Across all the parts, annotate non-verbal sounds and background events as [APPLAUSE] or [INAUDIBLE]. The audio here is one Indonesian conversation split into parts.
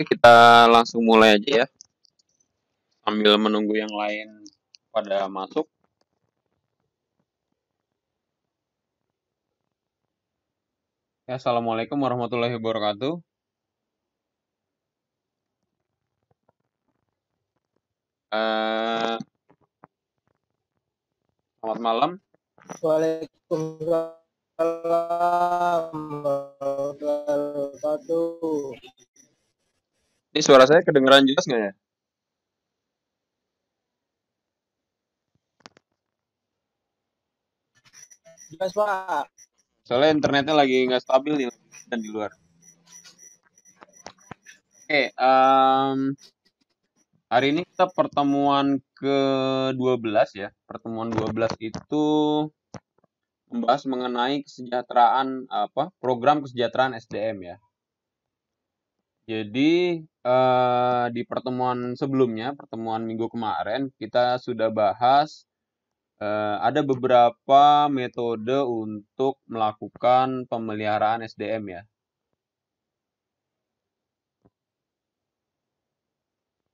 Oke, kita langsung mulai aja ya. Sambil menunggu yang lain pada masuk. Ya, Assalamualaikum warahmatullahi wabarakatuh. Uh, selamat malam. Waalaikumsalam ini suara saya kedengeran jelas nggak ya? Jelas pak. Soalnya internetnya lagi nggak stabil nih dan di luar. Oke, okay, um, hari ini kita pertemuan ke-12 ya. Pertemuan 12 itu membahas mengenai kesejahteraan apa? Program kesejahteraan SDM ya jadi uh, di pertemuan sebelumnya, pertemuan minggu kemarin kita sudah bahas uh, ada beberapa metode untuk melakukan pemeliharaan SDM ya.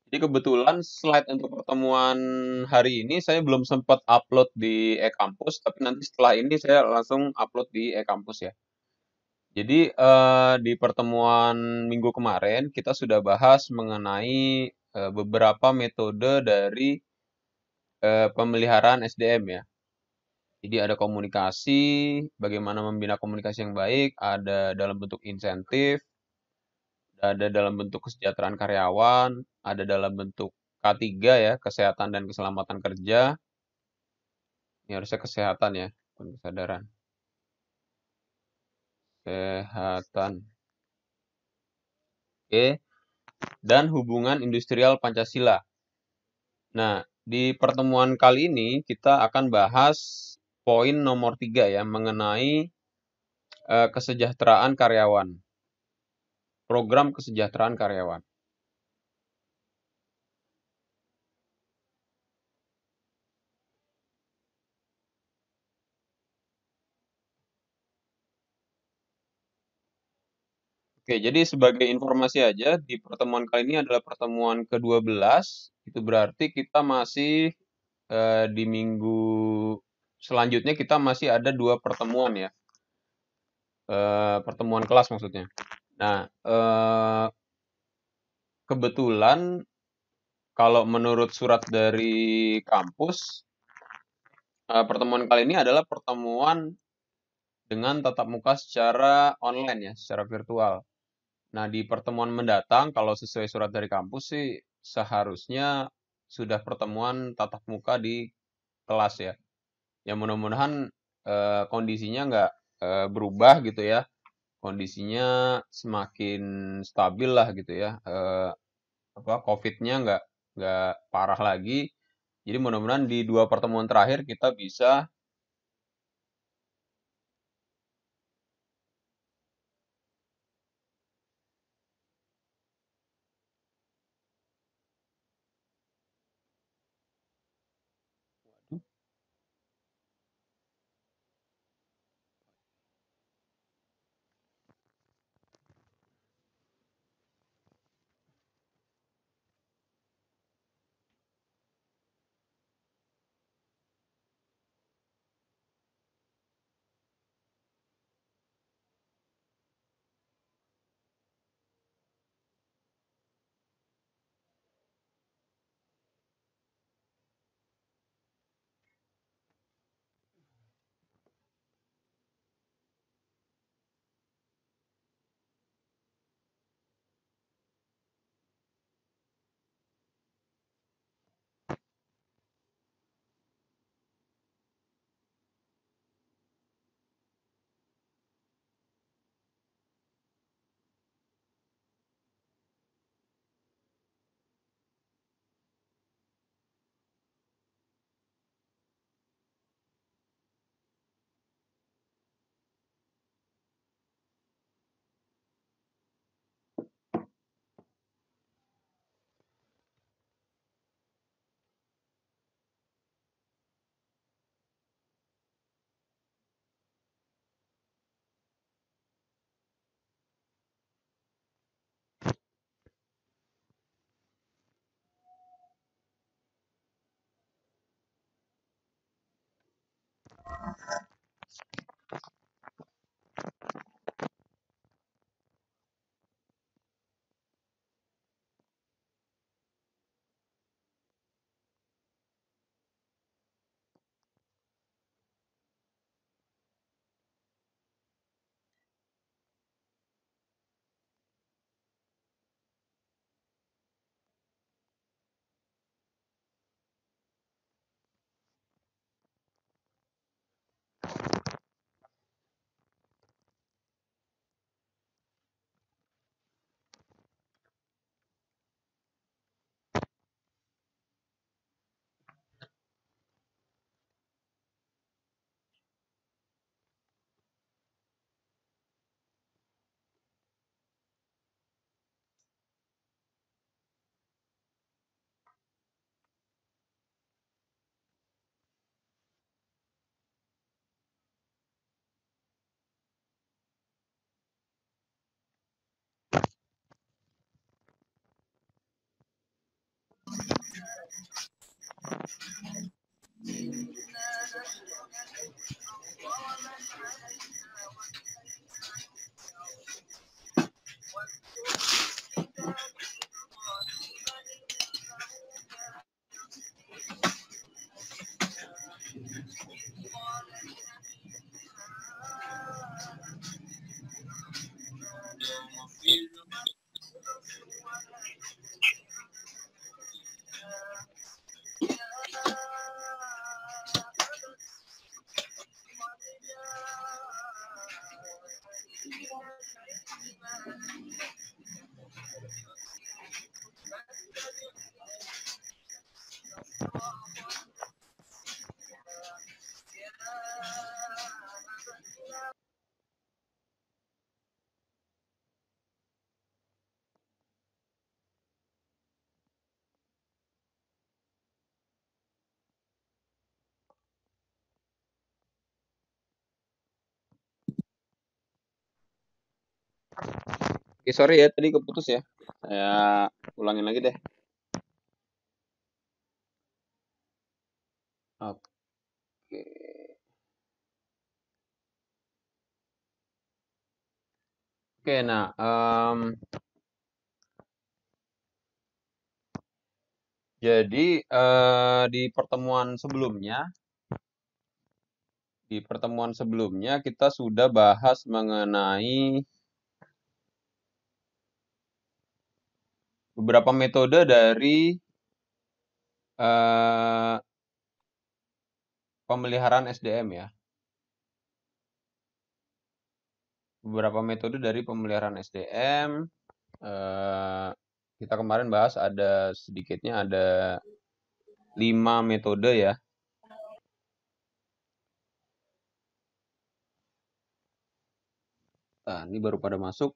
Jadi kebetulan slide untuk pertemuan hari ini saya belum sempat upload di e campus tapi nanti setelah ini saya langsung upload di e campus ya. Jadi uh, di pertemuan minggu kemarin kita sudah bahas mengenai uh, beberapa metode dari uh, pemeliharaan SDM ya. Jadi ada komunikasi, bagaimana membina komunikasi yang baik, ada dalam bentuk insentif, ada dalam bentuk kesejahteraan karyawan, ada dalam bentuk K3 ya, kesehatan dan keselamatan kerja. Ini harusnya kesehatan ya, kesadaran kesehatan. Oke. Dan hubungan industrial Pancasila. Nah, di pertemuan kali ini kita akan bahas poin nomor tiga ya mengenai eh, kesejahteraan karyawan. Program kesejahteraan karyawan. Oke, jadi sebagai informasi aja, di pertemuan kali ini adalah pertemuan ke-12. Itu berarti kita masih eh, di minggu selanjutnya kita masih ada dua pertemuan ya. Eh, pertemuan kelas maksudnya. Nah, eh, kebetulan kalau menurut surat dari kampus, eh, pertemuan kali ini adalah pertemuan dengan tatap muka secara online ya, secara virtual. Nah, di pertemuan mendatang, kalau sesuai surat dari kampus sih, seharusnya sudah pertemuan tatap muka di kelas ya. Ya mudah-mudahan e, kondisinya nggak e, berubah gitu ya. Kondisinya semakin stabil lah gitu ya. E, apa COVID-nya nggak nggak parah lagi. Jadi mudah-mudahan di dua pertemuan terakhir kita bisa Oke, sorry ya tadi keputus ya. Saya ulangin lagi deh. Oke. Oke, nah um, jadi uh, di pertemuan sebelumnya di pertemuan sebelumnya kita sudah bahas mengenai beberapa metode dari uh, pemeliharaan SDM ya. Beberapa metode dari pemeliharaan SDM. Uh, eh, kita kemarin bahas ada sedikitnya ada lima metode ya. Nah, ini baru pada masuk.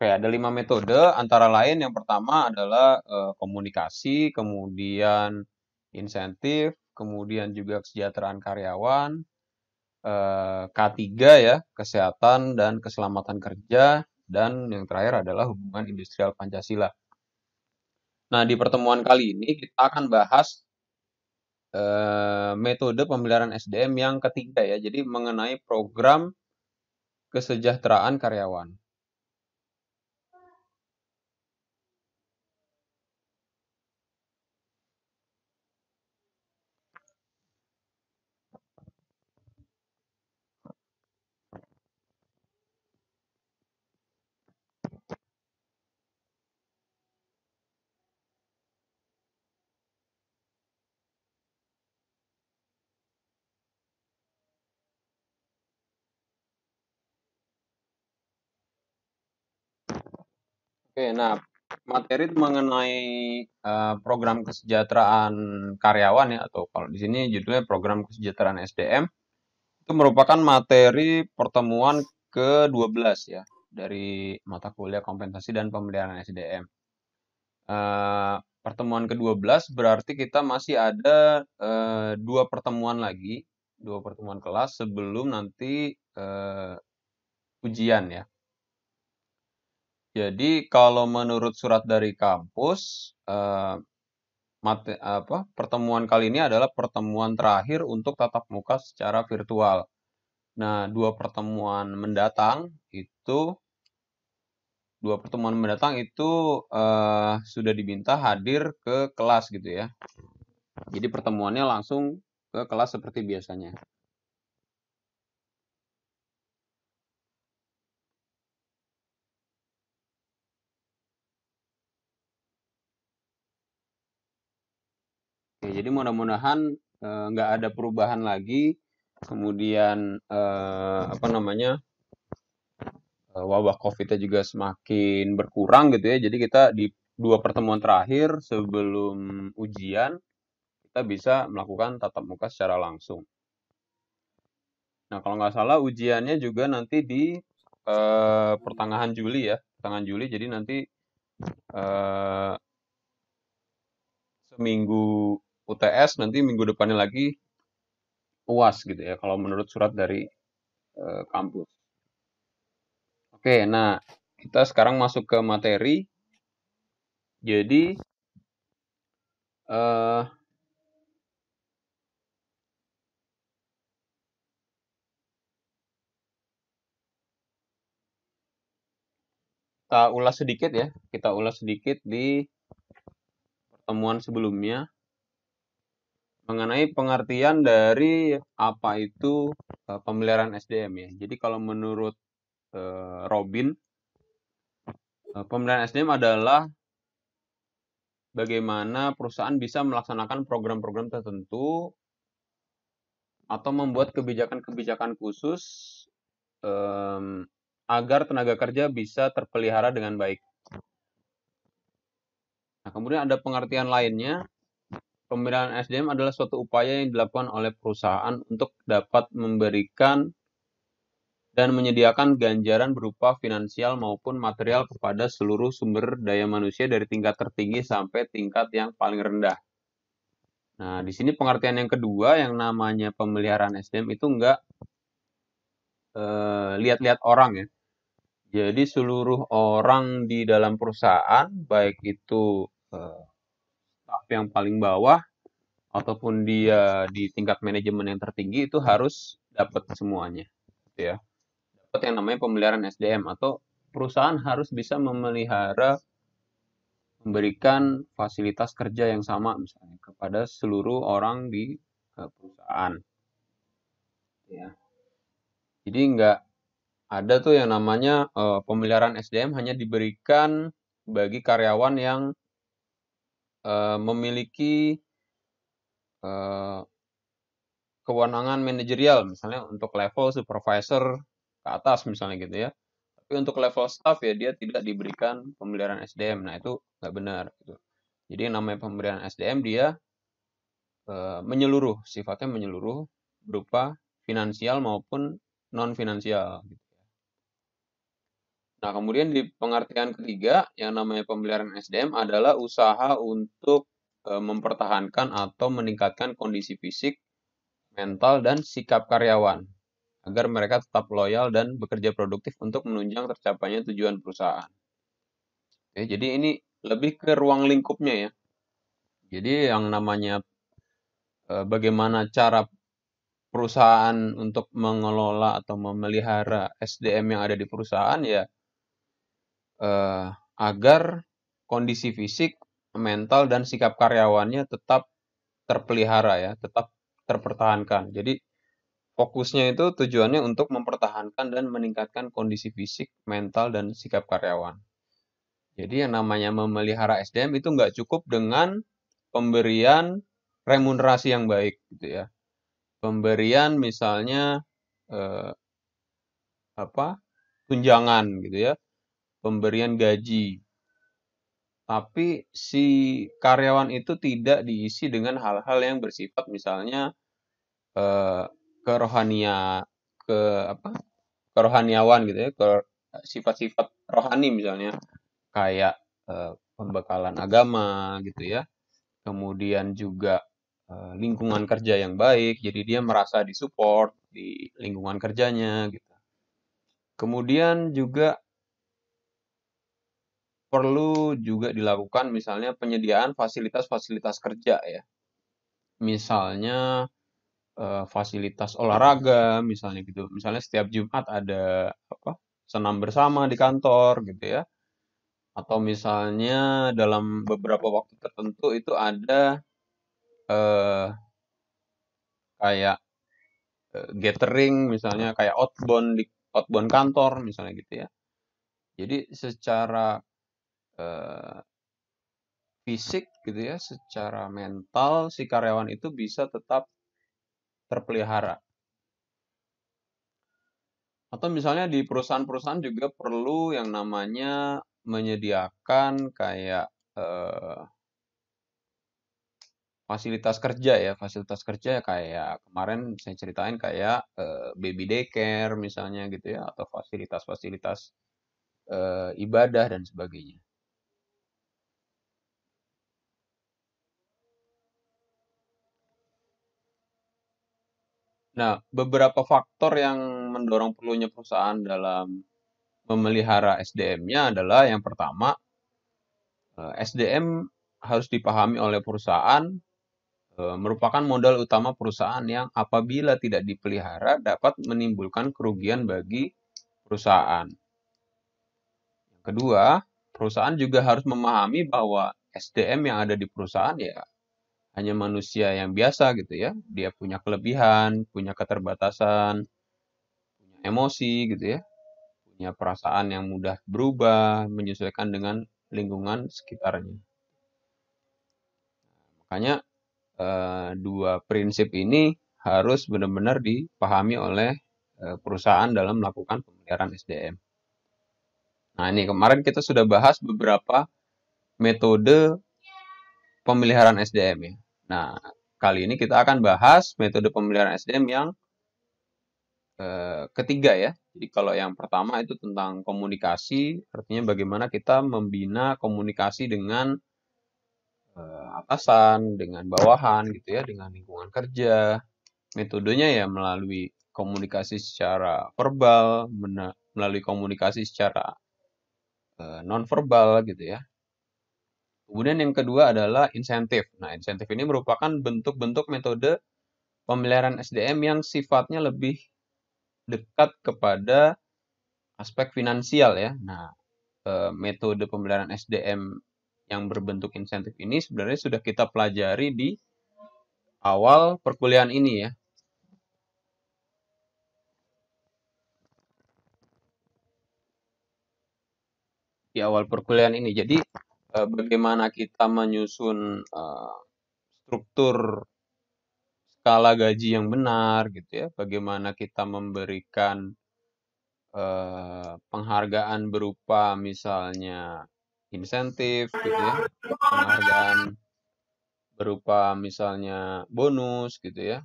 Oke, ada lima metode. Antara lain yang pertama adalah uh, komunikasi, kemudian insentif, kemudian juga kesejahteraan karyawan, uh, eh, K3 ya, kesehatan dan keselamatan kerja, dan yang terakhir adalah hubungan industrial Pancasila. Nah, di pertemuan kali ini kita akan bahas uh, metode pemeliharaan SDM yang ketiga ya, jadi mengenai program kesejahteraan karyawan. Oke, nah materi mengenai uh, program kesejahteraan karyawan ya atau kalau di sini judulnya program kesejahteraan SDM itu merupakan materi pertemuan ke-12 ya dari mata kuliah kompensasi dan pemeliharaan SDM. Uh, eh, pertemuan ke-12 berarti kita masih ada uh, dua pertemuan lagi, dua pertemuan kelas sebelum nanti uh, ujian ya jadi kalau menurut surat dari kampus, eh, mate, apa, pertemuan kali ini adalah pertemuan terakhir untuk tatap muka secara virtual. Nah, dua pertemuan mendatang itu dua pertemuan mendatang itu eh, sudah diminta hadir ke kelas gitu ya. Jadi pertemuannya langsung ke kelas seperti biasanya. jadi mudah-mudahan eh, nggak uh, ada perubahan lagi kemudian uh, apa namanya eh, wabah COVID-nya juga semakin berkurang gitu ya jadi kita di dua pertemuan terakhir sebelum ujian kita bisa melakukan tatap muka secara langsung nah kalau nggak salah ujiannya juga nanti di uh, pertengahan Juli ya pertengahan Juli jadi nanti uh, seminggu UTS nanti minggu depannya lagi UAS gitu ya kalau menurut surat dari e, kampus. Oke, nah kita sekarang masuk ke materi. Jadi eh kita ulas sedikit ya, kita ulas sedikit di pertemuan sebelumnya mengenai pengertian dari apa itu eh, pemeliharaan SDM ya. Jadi kalau menurut eh, Robin, eh, pemeliharaan SDM adalah bagaimana perusahaan bisa melaksanakan program-program tertentu atau membuat kebijakan-kebijakan khusus agar tenaga kerja bisa terpelihara dengan baik. Nah, kemudian ada pengertian lainnya pemilihan SDM adalah suatu upaya yang dilakukan oleh perusahaan untuk dapat memberikan dan menyediakan ganjaran berupa finansial maupun material kepada seluruh sumber daya manusia dari tingkat tertinggi sampai tingkat yang paling rendah. Nah, di sini pengertian yang kedua yang namanya pemeliharaan SDM itu enggak eh, lihat-lihat orang ya. Jadi seluruh orang di dalam perusahaan baik itu eh, staff yang paling bawah ataupun dia di tingkat manajemen yang tertinggi itu harus dapat semuanya gitu ya dapat yang namanya pemeliharaan SDM atau perusahaan harus bisa memelihara memberikan fasilitas kerja yang sama misalnya kepada seluruh orang di e, perusahaan gitu ya jadi nggak ada tuh yang namanya uh, pemeliharaan SDM hanya diberikan bagi karyawan yang Eh, memiliki uh, kewenangan manajerial misalnya untuk level supervisor ke atas misalnya gitu ya tapi untuk level staff ya dia tidak diberikan pemeliharaan SDM nah itu nggak benar gitu jadi namanya pemberian SDM dia uh, menyeluruh sifatnya menyeluruh berupa finansial maupun non finansial gitu. Nah, kemudian di pengertian ketiga yang namanya pemeliharaan SDM adalah usaha untuk e, mempertahankan atau meningkatkan kondisi fisik, mental dan sikap karyawan agar mereka tetap loyal dan bekerja produktif untuk menunjang tercapainya tujuan perusahaan. Oke, jadi ini lebih ke ruang lingkupnya ya. Jadi yang namanya e, bagaimana cara perusahaan untuk mengelola atau memelihara SDM yang ada di perusahaan ya uh, agar kondisi fisik, mental dan sikap karyawannya tetap terpelihara ya, tetap terpertahankan. Jadi fokusnya itu tujuannya untuk mempertahankan dan meningkatkan kondisi fisik, mental dan sikap karyawan. Jadi yang namanya memelihara SDM itu nggak cukup dengan pemberian remunerasi yang baik gitu ya. Pemberian misalnya eh, apa tunjangan gitu ya pemberian gaji. Tapi si karyawan itu tidak diisi dengan hal-hal yang bersifat misalnya eh, kerohania ke apa kerohaniawan gitu ya ke sifat-sifat rohani misalnya kayak eh, pembekalan agama gitu ya kemudian juga eh, lingkungan kerja yang baik jadi dia merasa disupport di lingkungan kerjanya gitu kemudian juga perlu juga dilakukan misalnya penyediaan fasilitas-fasilitas kerja ya. Misalnya eh, fasilitas olahraga misalnya gitu. Misalnya setiap Jumat ada apa? senam bersama di kantor gitu ya. Atau misalnya dalam beberapa waktu tertentu itu ada eh kayak eh, gathering misalnya kayak outbound di outbound kantor misalnya gitu ya. Jadi secara eh, fisik gitu ya, secara mental si karyawan itu bisa tetap terpelihara. Atau misalnya di perusahaan-perusahaan juga perlu yang namanya menyediakan kayak eh, fasilitas kerja ya, fasilitas kerja ya, kayak kemarin saya ceritain kayak eh, baby daycare misalnya gitu ya, atau fasilitas-fasilitas eh, ibadah dan sebagainya. Nah, beberapa faktor yang mendorong perlunya perusahaan dalam memelihara SDM-nya adalah yang pertama, eh, SDM harus dipahami oleh perusahaan eh, merupakan modal utama perusahaan yang apabila tidak dipelihara dapat menimbulkan kerugian bagi perusahaan. kedua, perusahaan juga harus memahami bahwa SDM yang ada di perusahaan ya hanya manusia yang biasa gitu ya. Dia punya kelebihan, punya keterbatasan, punya emosi gitu ya. Punya perasaan yang mudah berubah, menyesuaikan dengan lingkungan sekitarnya. Makanya eh, dua prinsip ini harus benar-benar dipahami oleh eh, perusahaan dalam melakukan pemeliharaan SDM. Nah, ini kemarin kita sudah bahas beberapa metode pemeliharaan SDM ya Nah, kali ini kita akan bahas metode pemeliharaan SDM yang eh, ketiga ya. Jadi kalau yang pertama itu tentang komunikasi, artinya bagaimana kita membina komunikasi dengan eh, atasan, dengan bawahan gitu ya, dengan lingkungan kerja. Metodenya ya melalui komunikasi secara verbal, melalui komunikasi secara non eh, nonverbal gitu ya. Kemudian yang kedua adalah insentif. Nah, insentif ini merupakan bentuk-bentuk metode pemeliharaan SDM yang sifatnya lebih dekat kepada aspek finansial ya. Nah, eh, metode pemeliharaan SDM yang berbentuk insentif ini sebenarnya sudah kita pelajari di awal perkuliahan ini ya. Di awal perkuliahan ini. Jadi Eh, bagaimana kita menyusun uh, struktur skala gaji yang benar gitu ya bagaimana kita memberikan uh, penghargaan berupa misalnya insentif gitu ya penghargaan berupa misalnya bonus gitu ya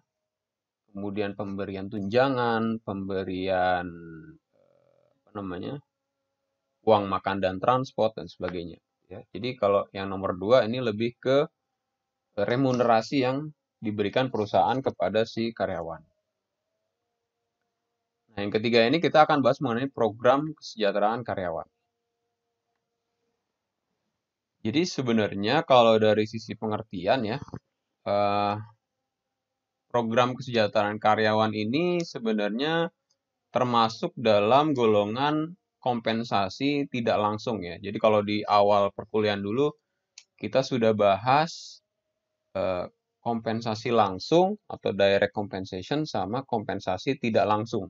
kemudian pemberian tunjangan pemberian apa namanya uang makan dan transport dan sebagainya Ya, jadi kalau yang nomor dua ini lebih ke eh, remunerasi yang diberikan perusahaan kepada si karyawan. Nah, yang ketiga ini kita akan bahas mengenai program kesejahteraan karyawan. Jadi sebenarnya kalau dari sisi pengertian ya, eh, program kesejahteraan karyawan ini sebenarnya termasuk dalam golongan kompensasi tidak langsung ya. Jadi kalau di awal perkuliahan dulu kita sudah bahas eh, kompensasi langsung atau direct compensation sama kompensasi tidak langsung.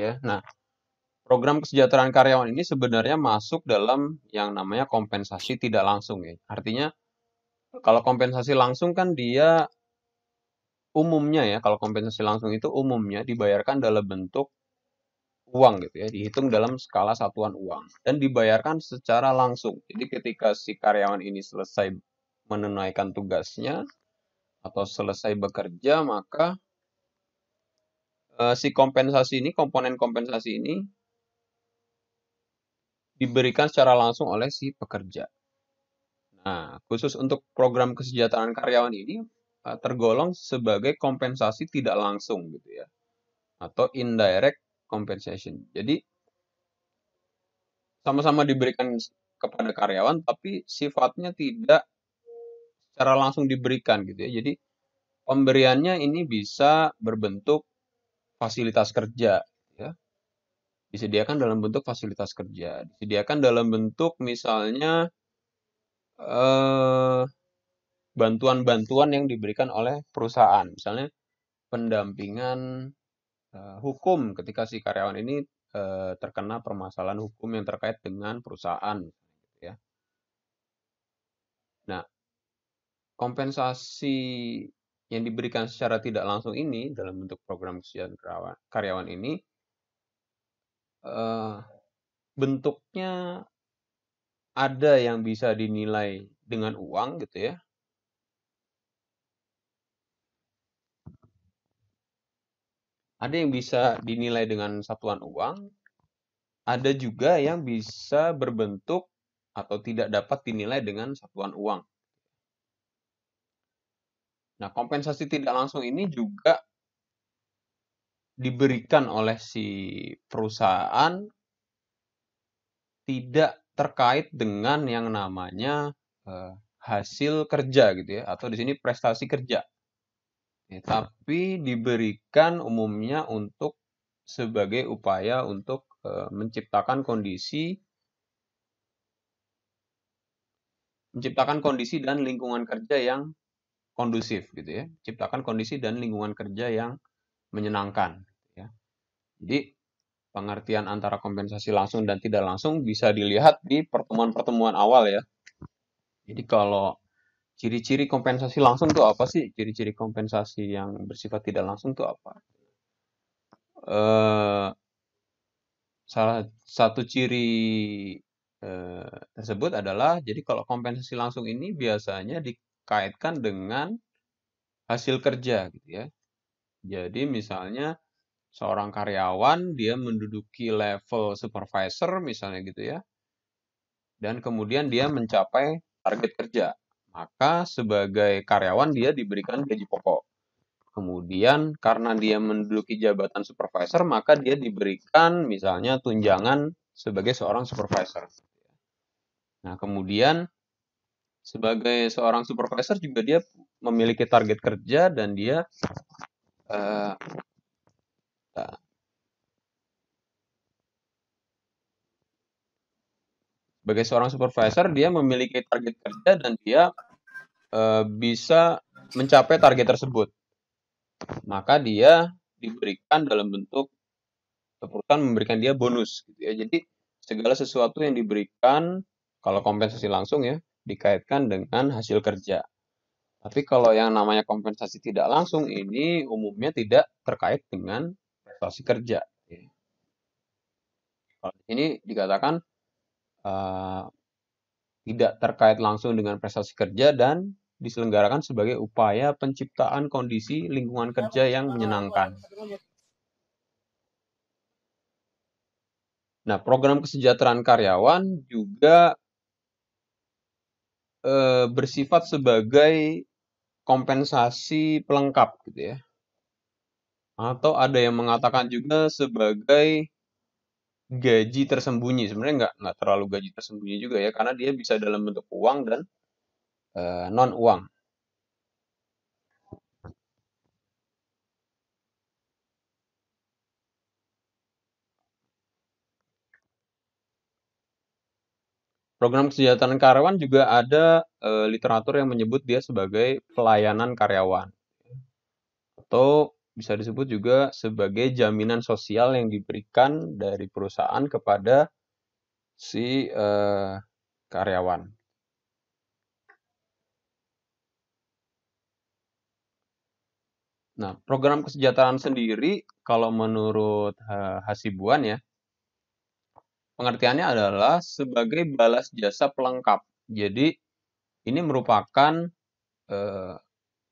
Ya, nah program kesejahteraan karyawan ini sebenarnya masuk dalam yang namanya kompensasi tidak langsung ya. Artinya kalau kompensasi langsung kan dia umumnya ya kalau kompensasi langsung itu umumnya dibayarkan dalam bentuk uang gitu ya dihitung dalam skala satuan uang dan dibayarkan secara langsung jadi ketika si karyawan ini selesai menunaikan tugasnya atau selesai bekerja maka eh, si kompensasi ini komponen kompensasi ini diberikan secara langsung oleh si pekerja Nah, khusus untuk program kesejahteraan karyawan ini eh, tergolong sebagai kompensasi tidak langsung gitu ya. Atau indirect compensation. Jadi sama-sama diberikan kepada karyawan tapi sifatnya tidak secara langsung diberikan gitu ya. Jadi pemberiannya ini bisa berbentuk fasilitas kerja gitu ya. Disediakan dalam bentuk fasilitas kerja, disediakan dalam bentuk misalnya Eh, bantuan-bantuan yang diberikan oleh perusahaan, misalnya pendampingan uh, hukum ketika si karyawan ini uh, terkena permasalahan hukum yang terkait dengan perusahaan, ya. Nah, kompensasi yang diberikan secara tidak langsung ini dalam bentuk program kesejahteraan karyawan, karyawan ini uh, bentuknya ada yang bisa dinilai dengan uang gitu ya. Ada yang bisa dinilai dengan satuan uang, ada juga yang bisa berbentuk atau tidak dapat dinilai dengan satuan uang. Nah, kompensasi tidak langsung ini juga diberikan oleh si perusahaan tidak terkait dengan yang namanya uh, hasil kerja gitu ya atau di sini prestasi kerja. Ya, tapi diberikan umumnya untuk sebagai upaya untuk uh, menciptakan kondisi menciptakan kondisi dan lingkungan kerja yang kondusif gitu ya. Ciptakan kondisi dan lingkungan kerja yang menyenangkan ya. Jadi pengertian antara kompensasi langsung dan tidak langsung bisa dilihat di pertemuan-pertemuan awal ya. Jadi kalau ciri-ciri kompensasi langsung itu apa sih? Ciri-ciri kompensasi yang bersifat tidak langsung itu apa? Eh, salah satu ciri eh, tersebut adalah jadi kalau kompensasi langsung ini biasanya dikaitkan dengan hasil kerja gitu ya. Jadi misalnya seorang karyawan dia menduduki level supervisor misalnya gitu ya dan kemudian dia mencapai target kerja maka sebagai karyawan dia diberikan gaji pokok kemudian karena dia menduduki jabatan supervisor maka dia diberikan misalnya tunjangan sebagai seorang supervisor nah kemudian sebagai seorang supervisor juga dia memiliki target kerja dan dia uh, kita sebagai seorang supervisor dia memiliki target kerja dan dia e, bisa mencapai target tersebut maka dia diberikan dalam bentuk perusahaan memberikan dia bonus gitu ya jadi segala sesuatu yang diberikan kalau kompensasi langsung ya dikaitkan dengan hasil kerja tapi kalau yang namanya kompensasi tidak langsung ini umumnya tidak terkait dengan prestasi kerja. Ya. Kalau di sini dikatakan uh, tidak terkait langsung dengan prestasi kerja dan diselenggarakan sebagai upaya penciptaan kondisi lingkungan kerja yang menyenangkan. Nah, program kesejahteraan karyawan juga e, bersifat sebagai kompensasi pelengkap gitu ya. Atau ada yang mengatakan juga sebagai gaji tersembunyi. Sebenarnya nggak nggak terlalu gaji tersembunyi juga ya, karena dia bisa dalam bentuk uang dan e, eh, non uang. Program kesejahteraan karyawan juga ada e, literatur yang menyebut dia sebagai pelayanan karyawan atau bisa disebut juga sebagai jaminan sosial yang diberikan dari perusahaan kepada si uh, karyawan. Nah, program kesejahteraan sendiri kalau menurut uh, Hasibuan ya, pengertiannya adalah sebagai balas jasa pelengkap. Jadi ini merupakan uh,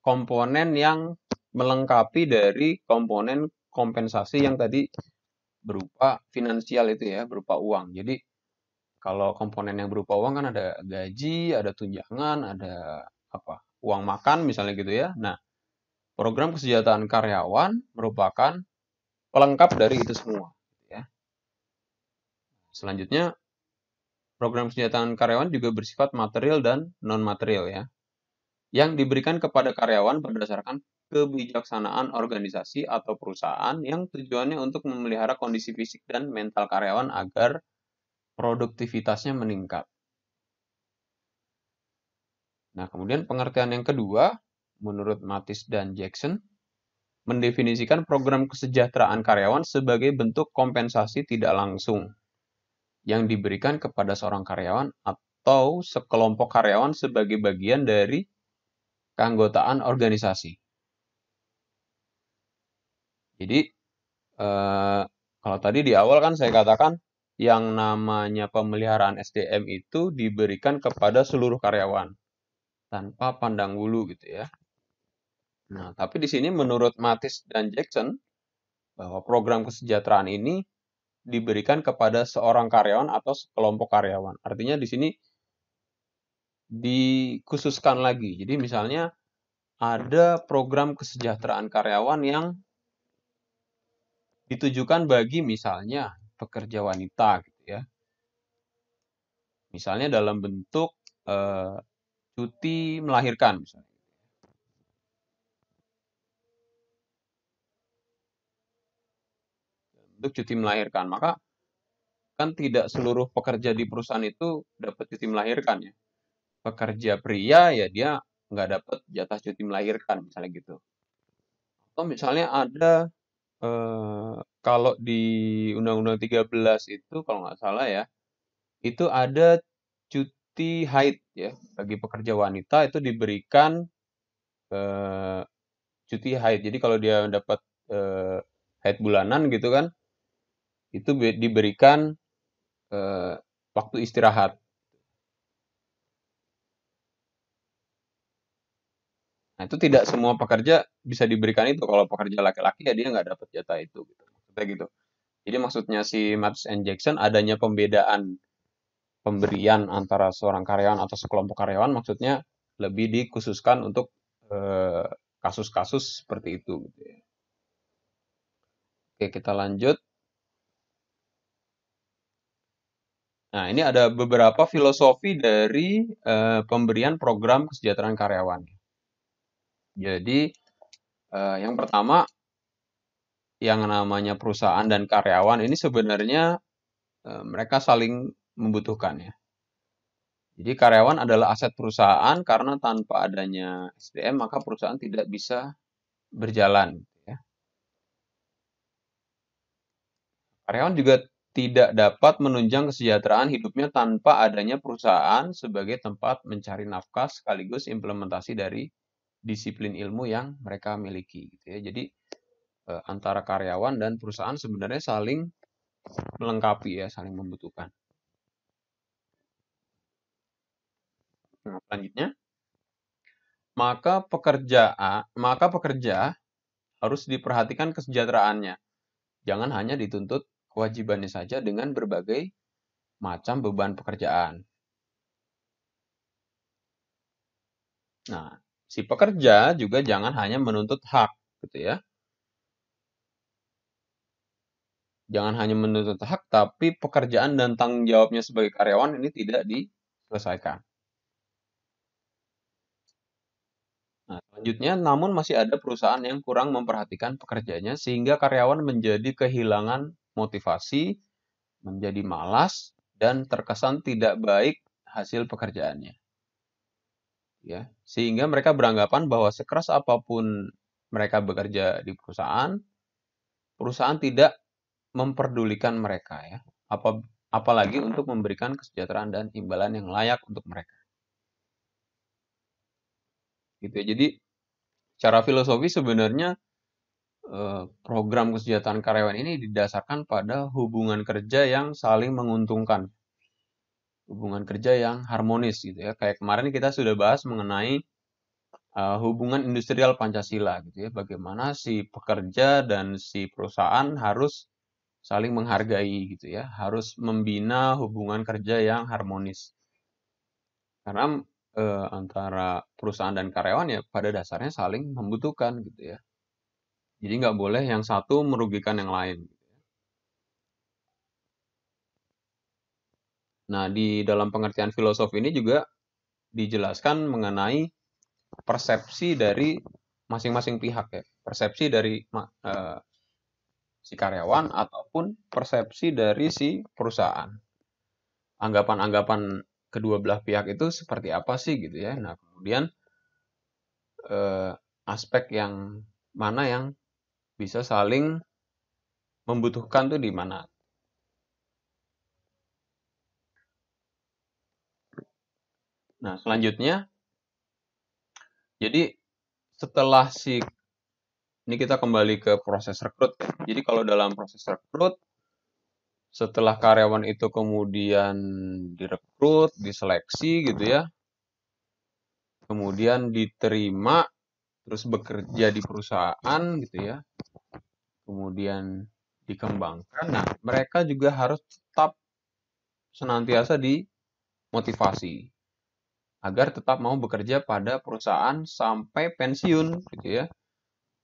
komponen yang melengkapi dari komponen kompensasi yang tadi berupa finansial itu ya, berupa uang. Jadi kalau komponen yang berupa uang kan ada gaji, ada tunjangan, ada apa? uang makan misalnya gitu ya. Nah, program kesejahteraan karyawan merupakan pelengkap dari itu semua gitu ya. Selanjutnya program kesejahteraan karyawan juga bersifat material dan non material ya yang diberikan kepada karyawan berdasarkan kebijaksanaan organisasi atau perusahaan yang tujuannya untuk memelihara kondisi fisik dan mental karyawan agar produktivitasnya meningkat. Nah, kemudian pengertian yang kedua, menurut Matis dan Jackson, mendefinisikan program kesejahteraan karyawan sebagai bentuk kompensasi tidak langsung yang diberikan kepada seorang karyawan atau sekelompok karyawan sebagai bagian dari keanggotaan organisasi. Jadi eh, kalau tadi di awal kan saya katakan yang namanya pemeliharaan SDM itu diberikan kepada seluruh karyawan tanpa pandang bulu gitu ya. Nah, tapi di sini menurut Matis dan Jackson bahwa program kesejahteraan ini diberikan kepada seorang karyawan atau sekelompok karyawan. Artinya di sini dikhususkan lagi. Jadi misalnya ada program kesejahteraan karyawan yang ditujukan bagi misalnya pekerja wanita gitu ya. Misalnya dalam bentuk eh, cuti melahirkan misalnya. Untuk cuti melahirkan, maka kan tidak seluruh pekerja di perusahaan itu dapat cuti melahirkan ya. Pekerja pria ya dia nggak dapat jatah cuti melahirkan misalnya gitu. Atau misalnya ada Eh, kalau di Undang-Undang 13 itu kalau nggak salah ya, itu ada cuti haid ya bagi pekerja wanita itu diberikan eh, cuti haid. Jadi kalau dia dapat eh, haid bulanan gitu kan, itu diberikan eh, waktu istirahat Nah itu tidak semua pekerja bisa diberikan itu. Kalau pekerja laki-laki ya dia nggak dapat jatah itu gitu. Maksudnya gitu. Jadi maksudnya si Maps and Jackson adanya pembedaan pemberian antara seorang karyawan atau sekelompok karyawan maksudnya lebih dikhususkan untuk eh, kasus-kasus eh, seperti itu gitu ya. Oke, kita lanjut. Nah, ini ada beberapa filosofi dari eh, pemberian program kesejahteraan karyawan. Jadi uh, yang pertama yang namanya perusahaan dan karyawan ini sebenarnya uh, mereka saling membutuhkan ya. Jadi karyawan adalah aset perusahaan karena tanpa adanya SDM maka perusahaan tidak bisa berjalan. Gitu ya. Karyawan juga tidak dapat menunjang kesejahteraan hidupnya tanpa adanya perusahaan sebagai tempat mencari nafkah sekaligus implementasi dari disiplin ilmu yang mereka miliki gitu ya. Jadi eh, antara karyawan dan perusahaan sebenarnya saling melengkapi ya, saling membutuhkan. Nah, selanjutnya maka pekerja maka pekerja harus diperhatikan kesejahteraannya. Jangan hanya dituntut kewajibannya saja dengan berbagai macam beban pekerjaan. Nah, Si pekerja juga jangan hanya menuntut hak, gitu ya. Jangan hanya menuntut hak, tapi pekerjaan dan tanggung jawabnya sebagai karyawan ini tidak diselesaikan. Nah, selanjutnya, namun masih ada perusahaan yang kurang memperhatikan pekerjanya sehingga karyawan menjadi kehilangan motivasi, menjadi malas, dan terkesan tidak baik hasil pekerjaannya ya sehingga mereka beranggapan bahwa sekeras apapun mereka bekerja di perusahaan perusahaan tidak memperdulikan mereka ya apa apalagi untuk memberikan kesejahteraan dan imbalan yang layak untuk mereka gitu ya jadi cara filosofi sebenarnya eh, program kesejahteraan karyawan ini didasarkan pada hubungan kerja yang saling menguntungkan hubungan kerja yang harmonis gitu ya. Kayak kemarin kita sudah bahas mengenai uh, hubungan industrial Pancasila gitu ya. Bagaimana si pekerja dan si perusahaan harus saling menghargai gitu ya, harus membina hubungan kerja yang harmonis. Karena eh, antara perusahaan dan karyawan ya pada dasarnya saling membutuhkan gitu ya. Jadi nggak boleh yang satu merugikan yang lain. Nah, di dalam pengertian filosof ini juga dijelaskan mengenai persepsi dari masing-masing pihak ya, persepsi dari uh, si karyawan ataupun persepsi dari si perusahaan. Anggapan-anggapan kedua belah pihak itu seperti apa sih gitu ya. Nah, kemudian uh, aspek yang mana yang bisa saling membutuhkan tuh di mana. Nah, selanjutnya jadi setelah si ini kita kembali ke proses rekrut. Ya. Jadi kalau dalam proses rekrut setelah karyawan itu kemudian direkrut, diseleksi gitu ya. Kemudian diterima terus bekerja di perusahaan gitu ya. Kemudian dikembangkan. Nah, mereka juga harus tetap senantiasa dimotivasi agar tetap mau bekerja pada perusahaan sampai pensiun gitu ya.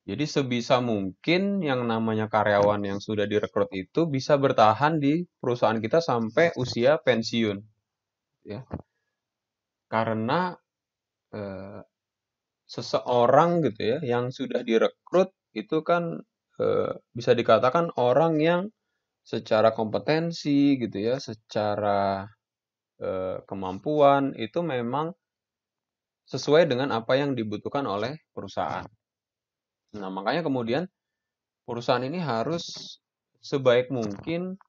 Jadi sebisa mungkin yang namanya karyawan yang sudah direkrut itu bisa bertahan di perusahaan kita sampai usia pensiun. Ya. Karena eh, seseorang gitu ya yang sudah direkrut itu kan eh, bisa dikatakan orang yang secara kompetensi gitu ya, secara Eh, kemampuan itu memang sesuai dengan apa yang dibutuhkan oleh perusahaan. Nah, makanya kemudian perusahaan ini harus sebaik mungkin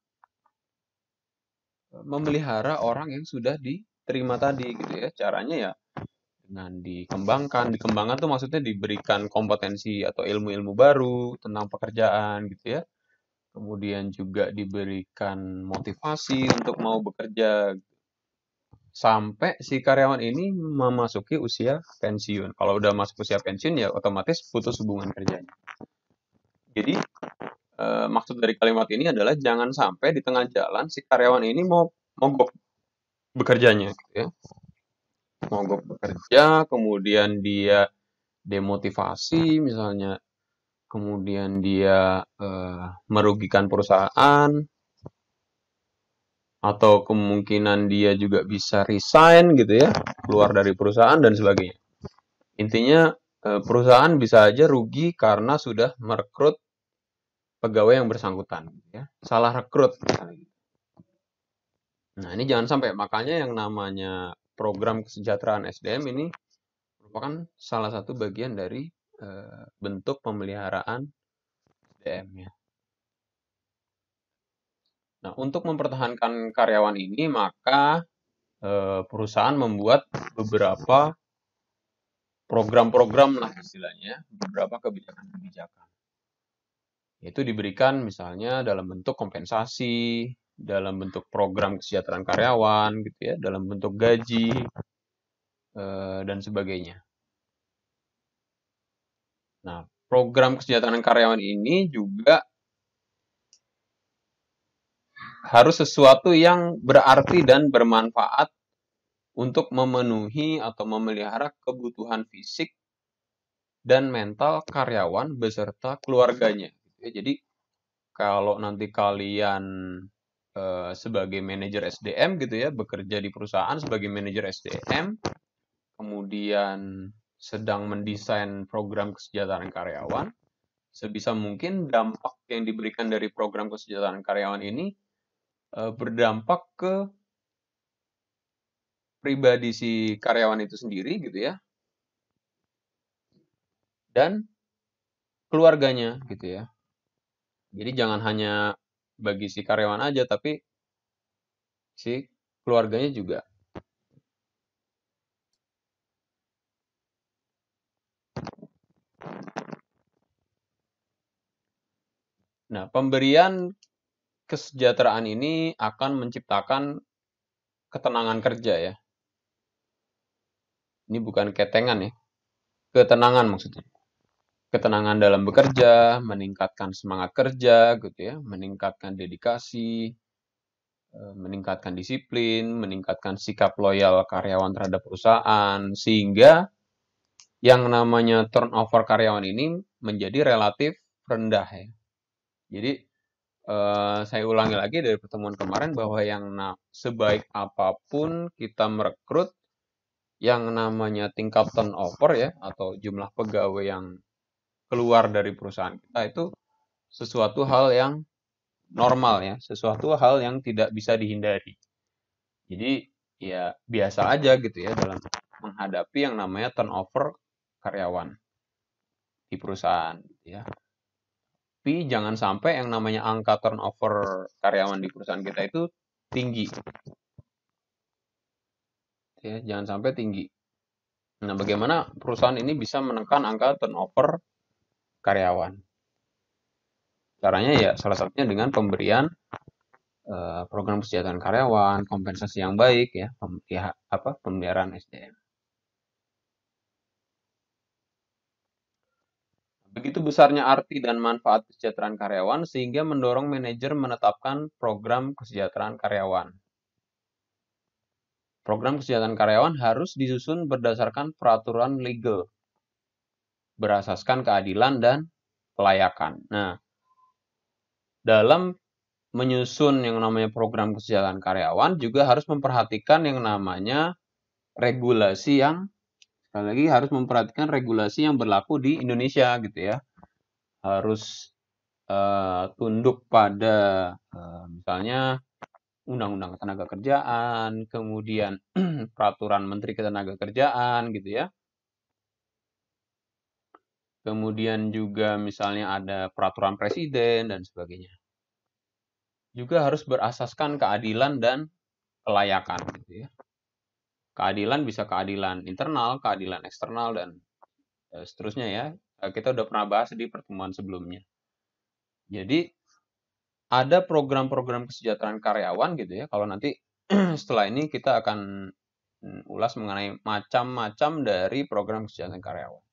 memelihara orang yang sudah diterima tadi gitu ya. Caranya ya dengan dikembangkan. Dikembangkan tuh maksudnya diberikan kompetensi atau ilmu-ilmu baru tentang pekerjaan gitu ya. Kemudian juga diberikan motivasi untuk mau bekerja sampai si karyawan ini memasuki usia pensiun. Kalau udah masuk usia pensiun ya otomatis putus hubungan kerjanya. Jadi e, maksud dari kalimat ini adalah jangan sampai di tengah jalan si karyawan ini mau mogok bekerjanya, gitu ya. mogok bekerja, kemudian dia demotivasi misalnya, kemudian dia e, merugikan perusahaan, atau kemungkinan dia juga bisa resign gitu ya, keluar dari perusahaan dan sebagainya. Intinya eh, perusahaan bisa aja rugi karena sudah merekrut pegawai yang bersangkutan, gitu ya. salah rekrut. Gitu. Nah ini jangan sampai makanya yang namanya program kesejahteraan SDM ini merupakan salah satu bagian dari eh, bentuk pemeliharaan SDM ya. Nah, untuk mempertahankan karyawan ini, maka eh, perusahaan membuat beberapa program-program lah istilahnya, beberapa kebijakan-kebijakan. Itu diberikan misalnya dalam bentuk kompensasi, dalam bentuk program kesejahteraan karyawan gitu ya, dalam bentuk gaji eh, dan sebagainya. Nah, program kesejahteraan karyawan ini juga harus sesuatu yang berarti dan bermanfaat untuk memenuhi atau memelihara kebutuhan fisik dan mental karyawan beserta keluarganya. Ya, jadi kalau nanti kalian eh, sebagai manajer SDM gitu ya bekerja di perusahaan sebagai manajer SDM, kemudian sedang mendesain program kesejahteraan karyawan, sebisa mungkin dampak yang diberikan dari program kesejahteraan karyawan ini Eh, berdampak ke pribadi si karyawan itu sendiri gitu ya dan keluarganya gitu ya jadi jangan hanya bagi si karyawan aja tapi si keluarganya juga Nah, pemberian kesejahteraan ini akan menciptakan ketenangan kerja ya. Ini bukan ketengan ya. Ketenangan maksudnya. Ketenangan dalam bekerja, meningkatkan semangat kerja gitu ya, meningkatkan dedikasi, e, meningkatkan disiplin, meningkatkan sikap loyal karyawan terhadap perusahaan sehingga yang namanya turnover karyawan ini menjadi relatif rendah ya. Jadi Eh, saya ulangi lagi dari pertemuan kemarin bahwa yang nah, sebaik apapun kita merekrut yang namanya tingkat turnover ya atau jumlah pegawai yang keluar dari perusahaan kita itu sesuatu hal yang normal ya, sesuatu hal yang tidak bisa dihindari. Jadi ya biasa aja gitu ya dalam menghadapi yang namanya turnover karyawan di perusahaan gitu ya. Tapi jangan sampai yang namanya angka turnover karyawan di perusahaan kita itu tinggi. Ya, jangan sampai tinggi. Nah, bagaimana perusahaan ini bisa menekan angka turnover karyawan? Caranya ya salah satunya dengan pemberian eh, program kesejahteraan karyawan, kompensasi yang baik ya, pem, ya, apa pemeliharaan SDM. Begitu besarnya arti dan manfaat kesejahteraan karyawan sehingga mendorong manajer menetapkan program kesejahteraan karyawan. Program kesejahteraan karyawan harus disusun berdasarkan peraturan legal, berasaskan keadilan dan kelayakan. Nah, dalam menyusun yang namanya program kesejahteraan karyawan juga harus memperhatikan yang namanya regulasi yang sekali lagi harus memperhatikan regulasi yang berlaku di Indonesia gitu ya harus uh, tunduk pada uh, misalnya undang-undang tenaga kerjaan kemudian [CLEARS THROAT] peraturan menteri ketenaga kerjaan gitu ya kemudian juga misalnya ada peraturan presiden dan sebagainya juga harus berasaskan keadilan dan kelayakan gitu ya keadilan bisa keadilan internal, keadilan eksternal dan eh, seterusnya ya. Eh, kita udah pernah bahas di pertemuan sebelumnya. Jadi ada program-program kesejahteraan karyawan gitu ya. Kalau nanti [CLEARS THROAT] setelah ini kita akan mm, ulas mengenai macam-macam dari program kesejahteraan karyawan.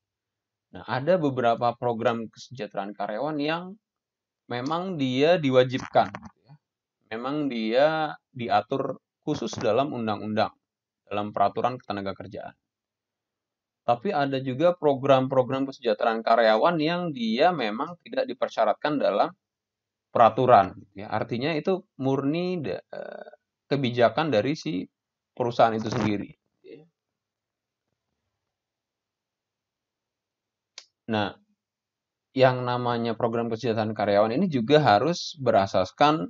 Nah, ada beberapa program kesejahteraan karyawan yang memang dia diwajibkan, gitu ya. memang dia diatur khusus dalam undang-undang dalam peraturan ketenaga kerjaan. Tapi ada juga program-program kesejahteraan karyawan yang dia memang tidak dipersyaratkan dalam peraturan. Gitu ya, artinya itu murni eh, kebijakan dari si perusahaan itu sendiri. Gitu ya. Nah, yang namanya program kesejahteraan karyawan ini juga harus berasaskan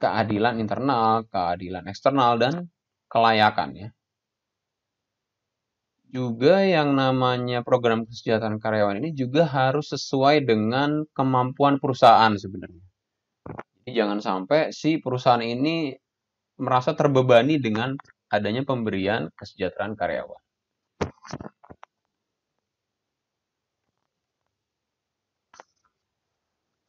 keadilan internal, keadilan eksternal, dan kelayakan ya. Juga yang namanya program kesejahteraan karyawan ini juga harus sesuai dengan kemampuan perusahaan sebenarnya. Jadi jangan sampai si perusahaan ini merasa terbebani dengan adanya pemberian kesejahteraan karyawan.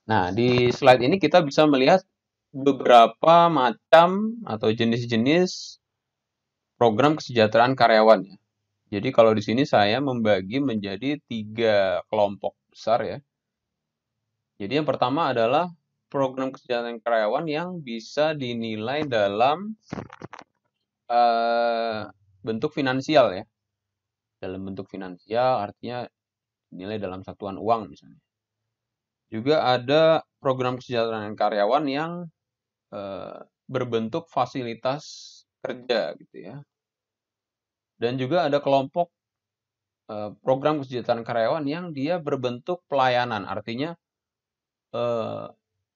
Nah, di slide ini kita bisa melihat beberapa macam atau jenis-jenis program kesejahteraan karyawan ya. Jadi kalau di sini saya membagi menjadi tiga kelompok besar ya. Jadi yang pertama adalah program kesejahteraan karyawan yang bisa dinilai dalam uh, bentuk finansial ya. Dalam bentuk finansial artinya nilai dalam satuan uang misalnya. Juga ada program kesejahteraan karyawan yang uh, berbentuk fasilitas kerja gitu ya. Dan juga ada kelompok eh, program kesejahteraan karyawan yang dia berbentuk pelayanan, artinya eh,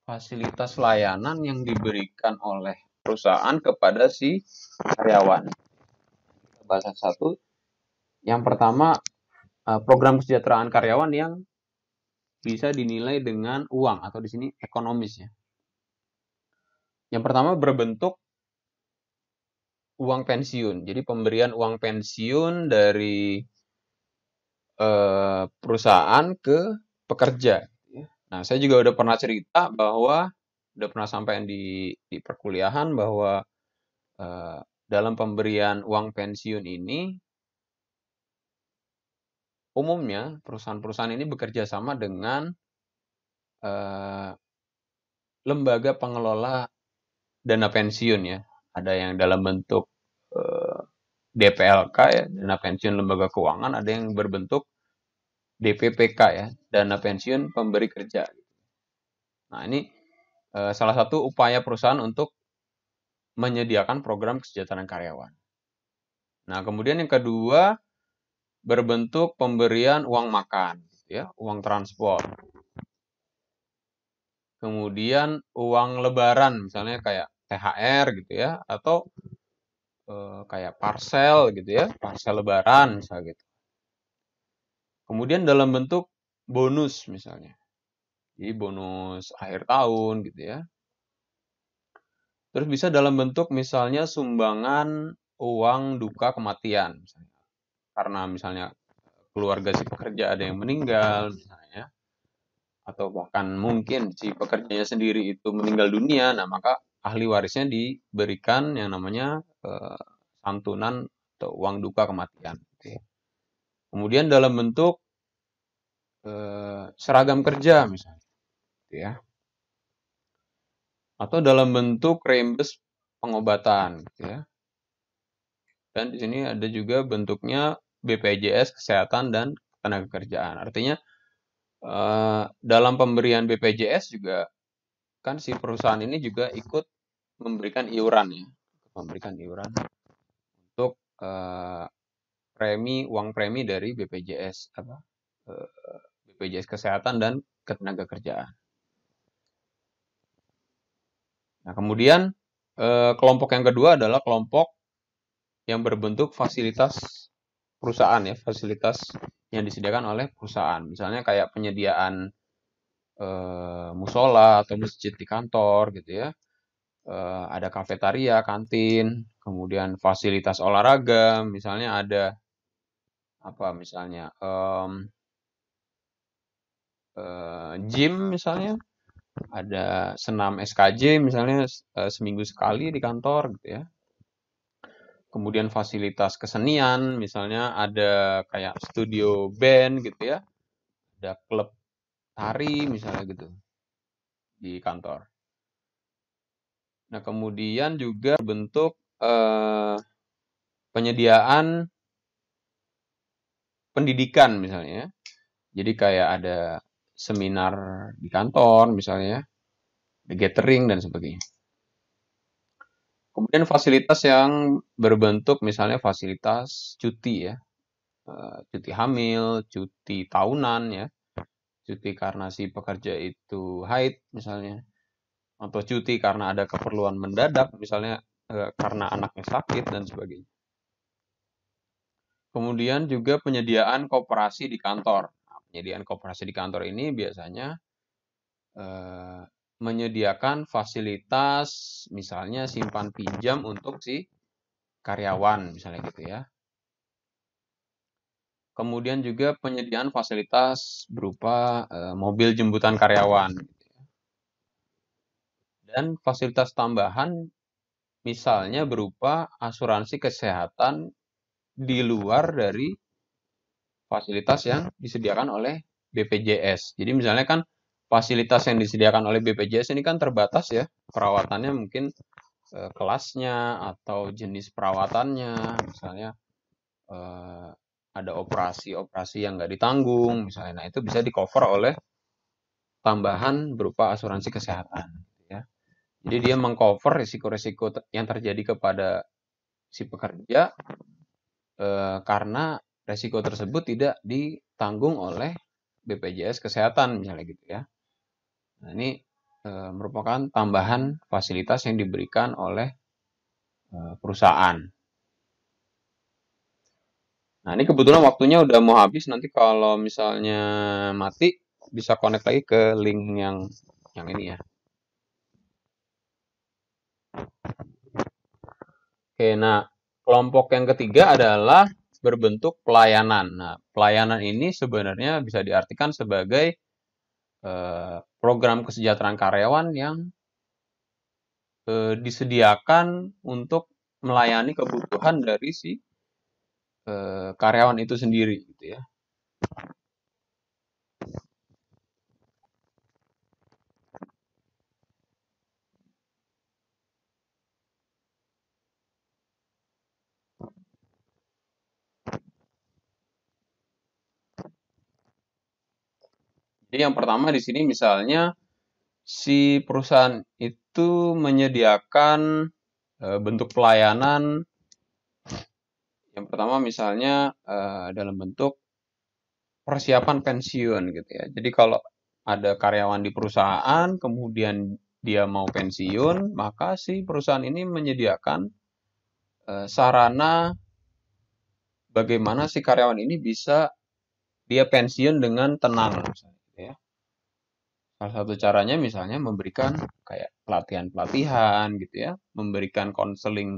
fasilitas layanan yang diberikan oleh perusahaan kepada si karyawan. Bahasa satu, yang pertama eh, program kesejahteraan karyawan yang bisa dinilai dengan uang atau di sini ekonomis ya. Yang pertama berbentuk uang pensiun. Jadi pemberian uang pensiun dari eh, perusahaan ke pekerja. Nah, saya juga udah pernah cerita bahwa udah pernah sampai di di perkuliahan bahwa eh, dalam pemberian uang pensiun ini umumnya perusahaan-perusahaan ini bekerja sama dengan eh, lembaga pengelola dana pensiun ya ada yang dalam bentuk eh, DPLK ya, dana pensiun lembaga keuangan, ada yang berbentuk DPPK ya, dana pensiun pemberi kerja. Nah, ini eh, salah satu upaya perusahaan untuk menyediakan program kesejahteraan karyawan. Nah, kemudian yang kedua berbentuk pemberian uang makan, gitu ya, uang transport. Kemudian uang lebaran misalnya kayak THR gitu ya atau e, kayak parcel gitu ya parcel lebaran misalnya gitu kemudian dalam bentuk bonus misalnya di bonus akhir tahun gitu ya terus bisa dalam bentuk misalnya sumbangan uang duka kematian misalnya. karena misalnya keluarga si pekerja ada yang meninggal misalnya atau bahkan mungkin si pekerjanya sendiri itu meninggal dunia nah maka ahli warisnya diberikan yang namanya eh, santunan atau uang duka kematian. Kemudian dalam bentuk eh, seragam kerja misalnya, gitu ya, atau dalam bentuk rembes pengobatan, gitu ya. Dan di sini ada juga bentuknya BPJS kesehatan dan tenaga kerjaan. Artinya eh, dalam pemberian BPJS juga kan si perusahaan ini juga ikut memberikan iuran ya memberikan iuran untuk uh, premi uang premi dari BPJS apa uh, eh, BPJS kesehatan dan ketenaga kerjaan. Nah kemudian uh, kelompok yang kedua adalah kelompok yang berbentuk fasilitas perusahaan ya fasilitas yang disediakan oleh perusahaan misalnya kayak penyediaan uh, musola atau masjid di kantor gitu ya Eh, ada kafetaria, kantin, kemudian fasilitas olahraga, misalnya ada apa misalnya um, uh, gym misalnya ada senam SKJ misalnya uh, seminggu sekali di kantor gitu ya kemudian fasilitas kesenian misalnya ada kayak studio band gitu ya ada klub tari misalnya gitu di kantor Nah, kemudian juga bentuk eh, penyediaan pendidikan misalnya. Jadi kayak ada seminar di kantor misalnya, the gathering dan sebagainya. Kemudian fasilitas yang berbentuk misalnya fasilitas cuti ya. Eh, cuti hamil, cuti tahunan ya. Cuti karena si pekerja itu haid misalnya atau cuti karena ada keperluan mendadak, misalnya e, karena anaknya sakit dan sebagainya. Kemudian juga penyediaan kooperasi di kantor. Nah, penyediaan kooperasi di kantor ini biasanya e, menyediakan fasilitas, misalnya simpan pinjam untuk si karyawan, misalnya gitu ya. Kemudian juga penyediaan fasilitas berupa e, mobil jemputan karyawan dan fasilitas tambahan misalnya berupa asuransi kesehatan di luar dari fasilitas yang disediakan oleh BPJS. Jadi misalnya kan fasilitas yang disediakan oleh BPJS ini kan terbatas ya perawatannya mungkin e, kelasnya atau jenis perawatannya misalnya e, ada operasi-operasi yang nggak ditanggung misalnya nah itu bisa di cover oleh tambahan berupa asuransi kesehatan jadi dia mengcover risiko-risiko yang terjadi kepada si pekerja eh, karena risiko tersebut tidak ditanggung oleh BPJS Kesehatan misalnya gitu ya. Nah, ini eh, merupakan tambahan fasilitas yang diberikan oleh eh, perusahaan. Nah, ini kebetulan waktunya udah mau habis. Nanti kalau misalnya mati bisa connect lagi ke link yang yang ini ya. Oke, nah kelompok yang ketiga adalah berbentuk pelayanan. Nah, pelayanan ini sebenarnya bisa diartikan sebagai eh, program kesejahteraan karyawan yang eh, disediakan untuk melayani kebutuhan dari si eh, karyawan itu sendiri, gitu ya. Jadi yang pertama di sini misalnya si perusahaan itu menyediakan e, bentuk pelayanan yang pertama misalnya e, dalam bentuk persiapan pensiun gitu ya. Jadi kalau ada karyawan di perusahaan kemudian dia mau pensiun, maka si perusahaan ini menyediakan e, sarana bagaimana si karyawan ini bisa dia pensiun dengan tenang misalnya ya salah satu caranya misalnya memberikan kayak pelatihan pelatihan gitu ya memberikan konseling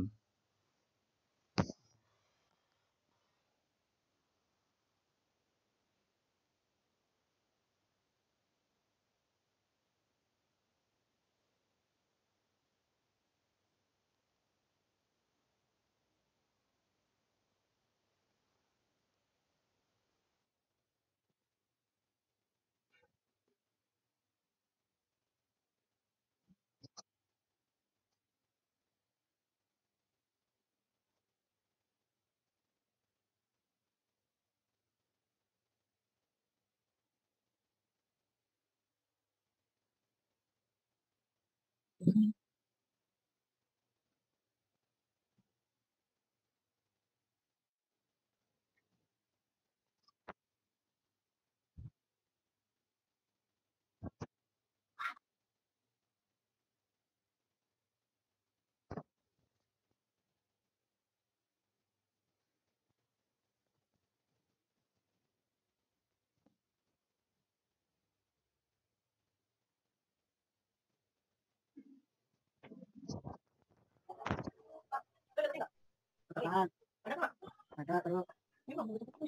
Para, p a d a para. Hindi ba, mabuti k m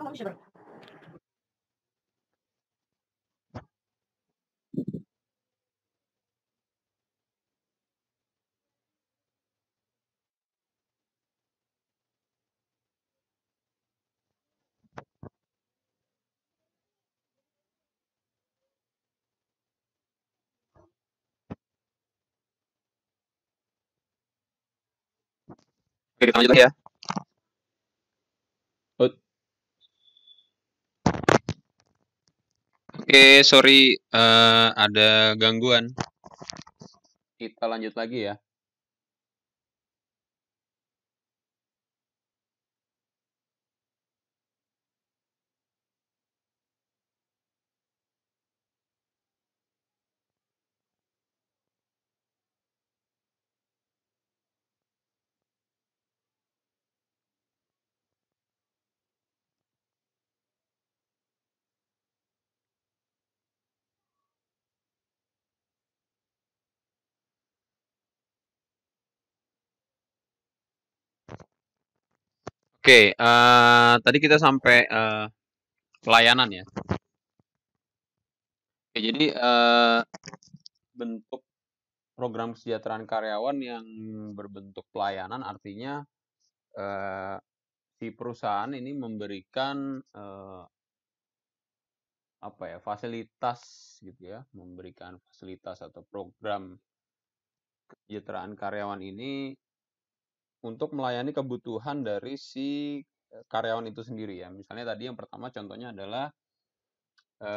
Ano, siya ba? Oke, kita lanjut lagi ya. Oke, sorry uh, ada gangguan. Kita lanjut lagi ya. Oke, okay, uh, eh, tadi kita sampai uh, pelayanan ya. Oke, jadi uh, bentuk program kesejahteraan karyawan yang berbentuk pelayanan artinya uh, si perusahaan ini memberikan uh, apa ya fasilitas gitu ya, memberikan fasilitas atau program kesejahteraan karyawan ini untuk melayani kebutuhan dari si e, karyawan itu sendiri ya. Misalnya tadi yang pertama contohnya adalah e,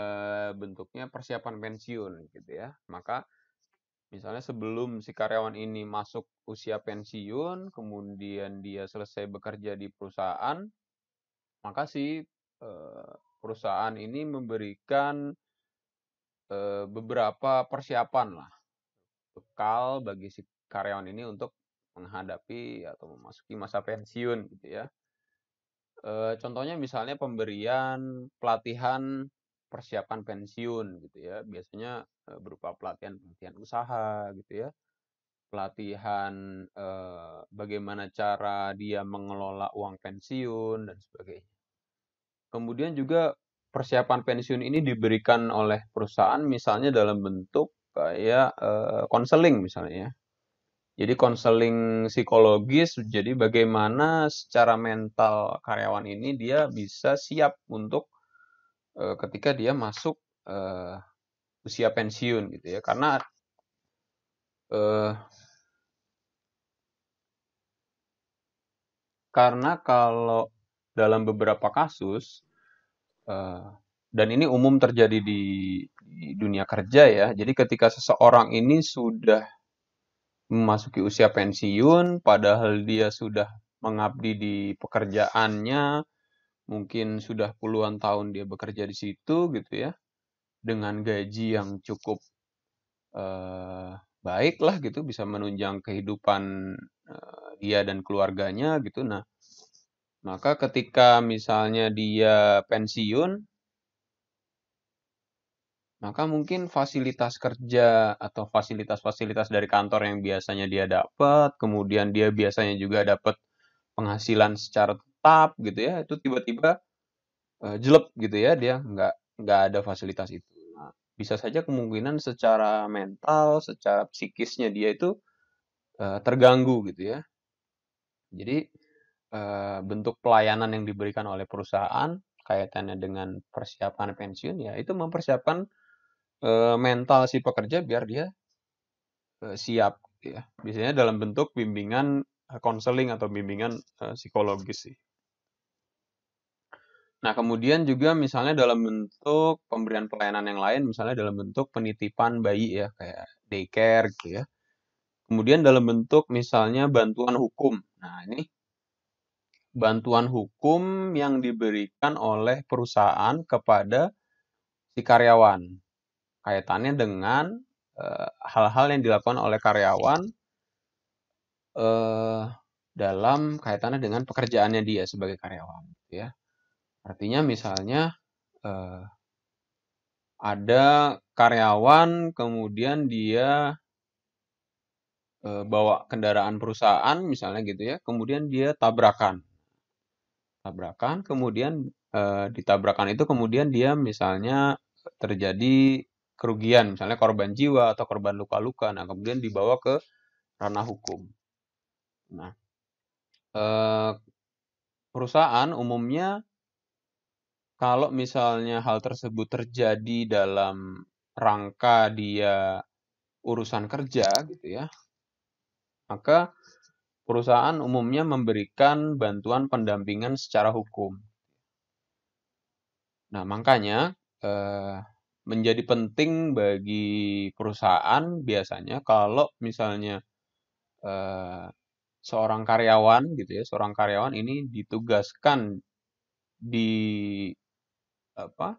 bentuknya persiapan pensiun gitu ya. Maka misalnya sebelum si karyawan ini masuk usia pensiun, kemudian dia selesai bekerja di perusahaan, maka si e, perusahaan ini memberikan e, beberapa persiapan lah bekal bagi si karyawan ini untuk menghadapi atau memasuki masa pensiun gitu ya. E, contohnya misalnya pemberian pelatihan persiapan pensiun gitu ya biasanya e, berupa pelatihan pelatihan usaha gitu ya pelatihan e, bagaimana cara dia mengelola uang pensiun dan sebagainya kemudian juga persiapan pensiun ini diberikan oleh perusahaan misalnya dalam bentuk kayak konseling misalnya ya. Jadi konseling psikologis, jadi bagaimana secara mental karyawan ini dia bisa siap untuk e, ketika dia masuk e, usia pensiun gitu ya. Karena e, karena kalau dalam beberapa kasus dan ini umum terjadi di, di dunia kerja ya. Jadi ketika seseorang ini sudah memasuki usia pensiun, padahal dia sudah mengabdi di pekerjaannya, mungkin sudah puluhan tahun dia bekerja di situ gitu ya, dengan gaji yang cukup eh, baik lah gitu, bisa menunjang kehidupan eh, dia dan keluarganya gitu. Nah, maka ketika misalnya dia pensiun, maka mungkin fasilitas kerja atau fasilitas-fasilitas dari kantor yang biasanya dia dapat, kemudian dia biasanya juga dapat penghasilan secara tetap gitu ya, itu tiba-tiba uh, jelek gitu ya, dia nggak nggak ada fasilitas itu. Nah, bisa saja kemungkinan secara mental, secara psikisnya dia itu uh, terganggu gitu ya. Jadi uh, bentuk pelayanan yang diberikan oleh perusahaan kaitannya dengan persiapan pensiun ya itu mempersiapkan Eh, mental si pekerja biar dia eh, siap ya biasanya dalam bentuk bimbingan konseling eh, atau bimbingan psikologis sih. Nah, kemudian juga misalnya dalam bentuk pemberian pelayanan yang lain, misalnya dalam bentuk penitipan bayi ya, kayak daycare gitu ya. Kemudian dalam bentuk misalnya bantuan hukum. Nah, ini bantuan hukum yang diberikan oleh perusahaan kepada si karyawan kaitannya dengan eh, hal-hal yang dilakukan oleh karyawan uh, dalam kaitannya dengan pekerjaannya dia sebagai karyawan gitu ya artinya misalnya uh, ada karyawan kemudian dia uh, bawa kendaraan perusahaan misalnya gitu ya kemudian dia tabrakan tabrakan kemudian eh, ditabrakan itu kemudian dia misalnya terjadi kerugian, misalnya korban jiwa atau korban luka-luka. Nah, kemudian dibawa ke ranah hukum. Nah, eh, perusahaan umumnya kalau misalnya hal tersebut terjadi dalam rangka dia urusan kerja gitu ya, maka perusahaan umumnya memberikan bantuan pendampingan secara hukum. Nah, makanya eh, menjadi penting bagi perusahaan biasanya kalau misalnya uh, seorang karyawan gitu ya, seorang karyawan ini ditugaskan di apa?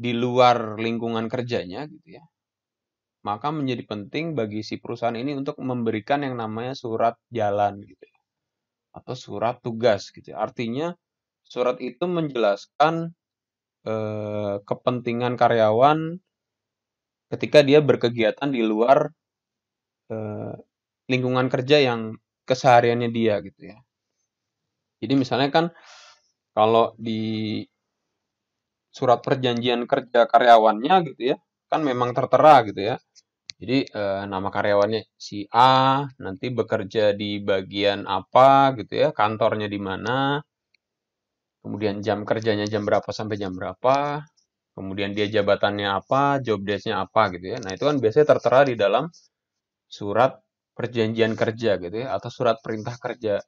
di luar lingkungan kerjanya gitu ya. Maka menjadi penting bagi si perusahaan ini untuk memberikan yang namanya surat jalan gitu ya. Atau surat tugas gitu. Ya. Artinya surat itu menjelaskan Eh, kepentingan karyawan ketika dia berkegiatan di luar eh, lingkungan kerja yang kesehariannya dia gitu ya. Jadi misalnya kan kalau di surat perjanjian kerja karyawannya gitu ya, kan memang tertera gitu ya. Jadi eh, nama karyawannya si A nanti bekerja di bagian apa gitu ya, kantornya di mana, kemudian jam kerjanya jam berapa sampai jam berapa, kemudian dia jabatannya apa, job desk apa gitu ya. Nah, itu kan biasanya tertera di dalam surat perjanjian kerja gitu ya atau surat perintah kerja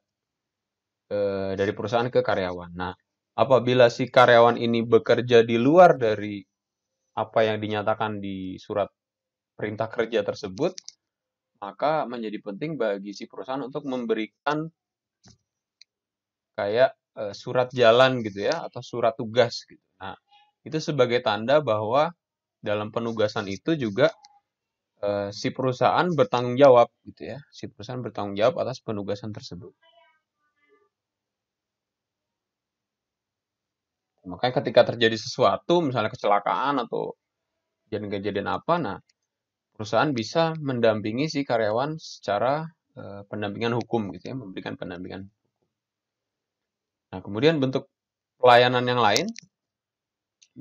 e, dari perusahaan ke karyawan. Nah, apabila si karyawan ini bekerja di luar dari apa yang dinyatakan di surat perintah kerja tersebut, maka menjadi penting bagi si perusahaan untuk memberikan kayak Eh, surat jalan gitu ya atau surat tugas gitu. Nah, itu sebagai tanda bahwa dalam penugasan itu juga eh, si perusahaan bertanggung jawab gitu ya. Si perusahaan bertanggung jawab atas penugasan tersebut. Makanya ketika terjadi sesuatu misalnya kecelakaan atau kejadian-kejadian apa nah perusahaan bisa mendampingi si karyawan secara eh, pendampingan hukum gitu ya, memberikan pendampingan Nah, kemudian bentuk pelayanan yang lain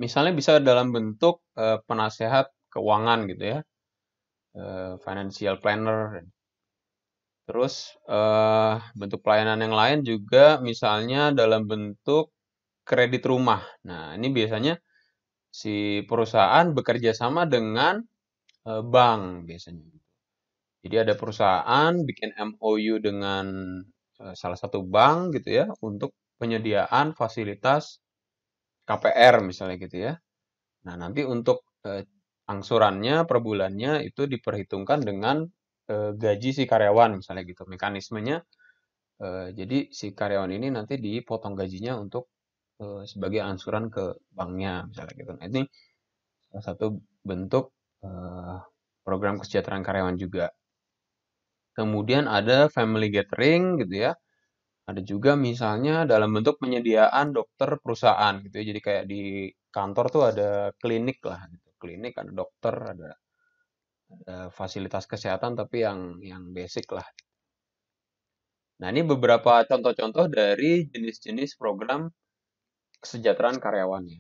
misalnya bisa dalam bentuk e, penasehat keuangan gitu ya. E, financial planner. Terus e, bentuk pelayanan yang lain juga misalnya dalam bentuk kredit rumah. Nah, ini biasanya si perusahaan bekerja sama dengan e, bank biasanya. Gitu. Jadi ada perusahaan bikin MOU dengan salah satu bank gitu ya untuk penyediaan fasilitas KPR misalnya gitu ya. Nah, nanti untuk eh, angsurannya per bulannya itu diperhitungkan dengan eh, gaji si karyawan misalnya gitu mekanismenya. Eh, jadi si karyawan ini nanti dipotong gajinya untuk eh, sebagai angsuran ke banknya misalnya gitu. Nah, ini salah satu bentuk eh, program kesejahteraan karyawan juga. Kemudian ada family gathering gitu ya. Ada juga misalnya dalam bentuk penyediaan dokter perusahaan gitu ya. Jadi kayak di kantor tuh ada klinik lah gitu. Klinik ada dokter, ada, ada fasilitas kesehatan tapi yang yang basic lah. Nah, ini beberapa contoh-contoh dari jenis-jenis program kesejahteraan karyawannya.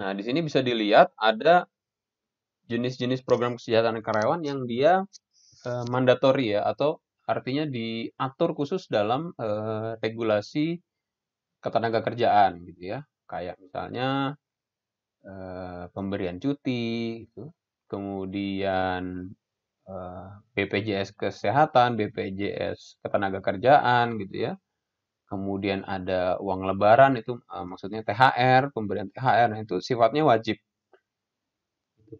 Nah, di sini bisa dilihat ada jenis-jenis program kesejahteraan karyawan yang dia uh, eh, mandatory ya atau artinya diatur khusus dalam uh, regulasi ketenaga kerjaan gitu ya kayak misalnya uh, pemberian cuti gitu. kemudian uh, BPJS kesehatan BPJS ketenaga kerjaan gitu ya kemudian ada uang lebaran itu uh, maksudnya THR pemberian THR nah, itu sifatnya wajib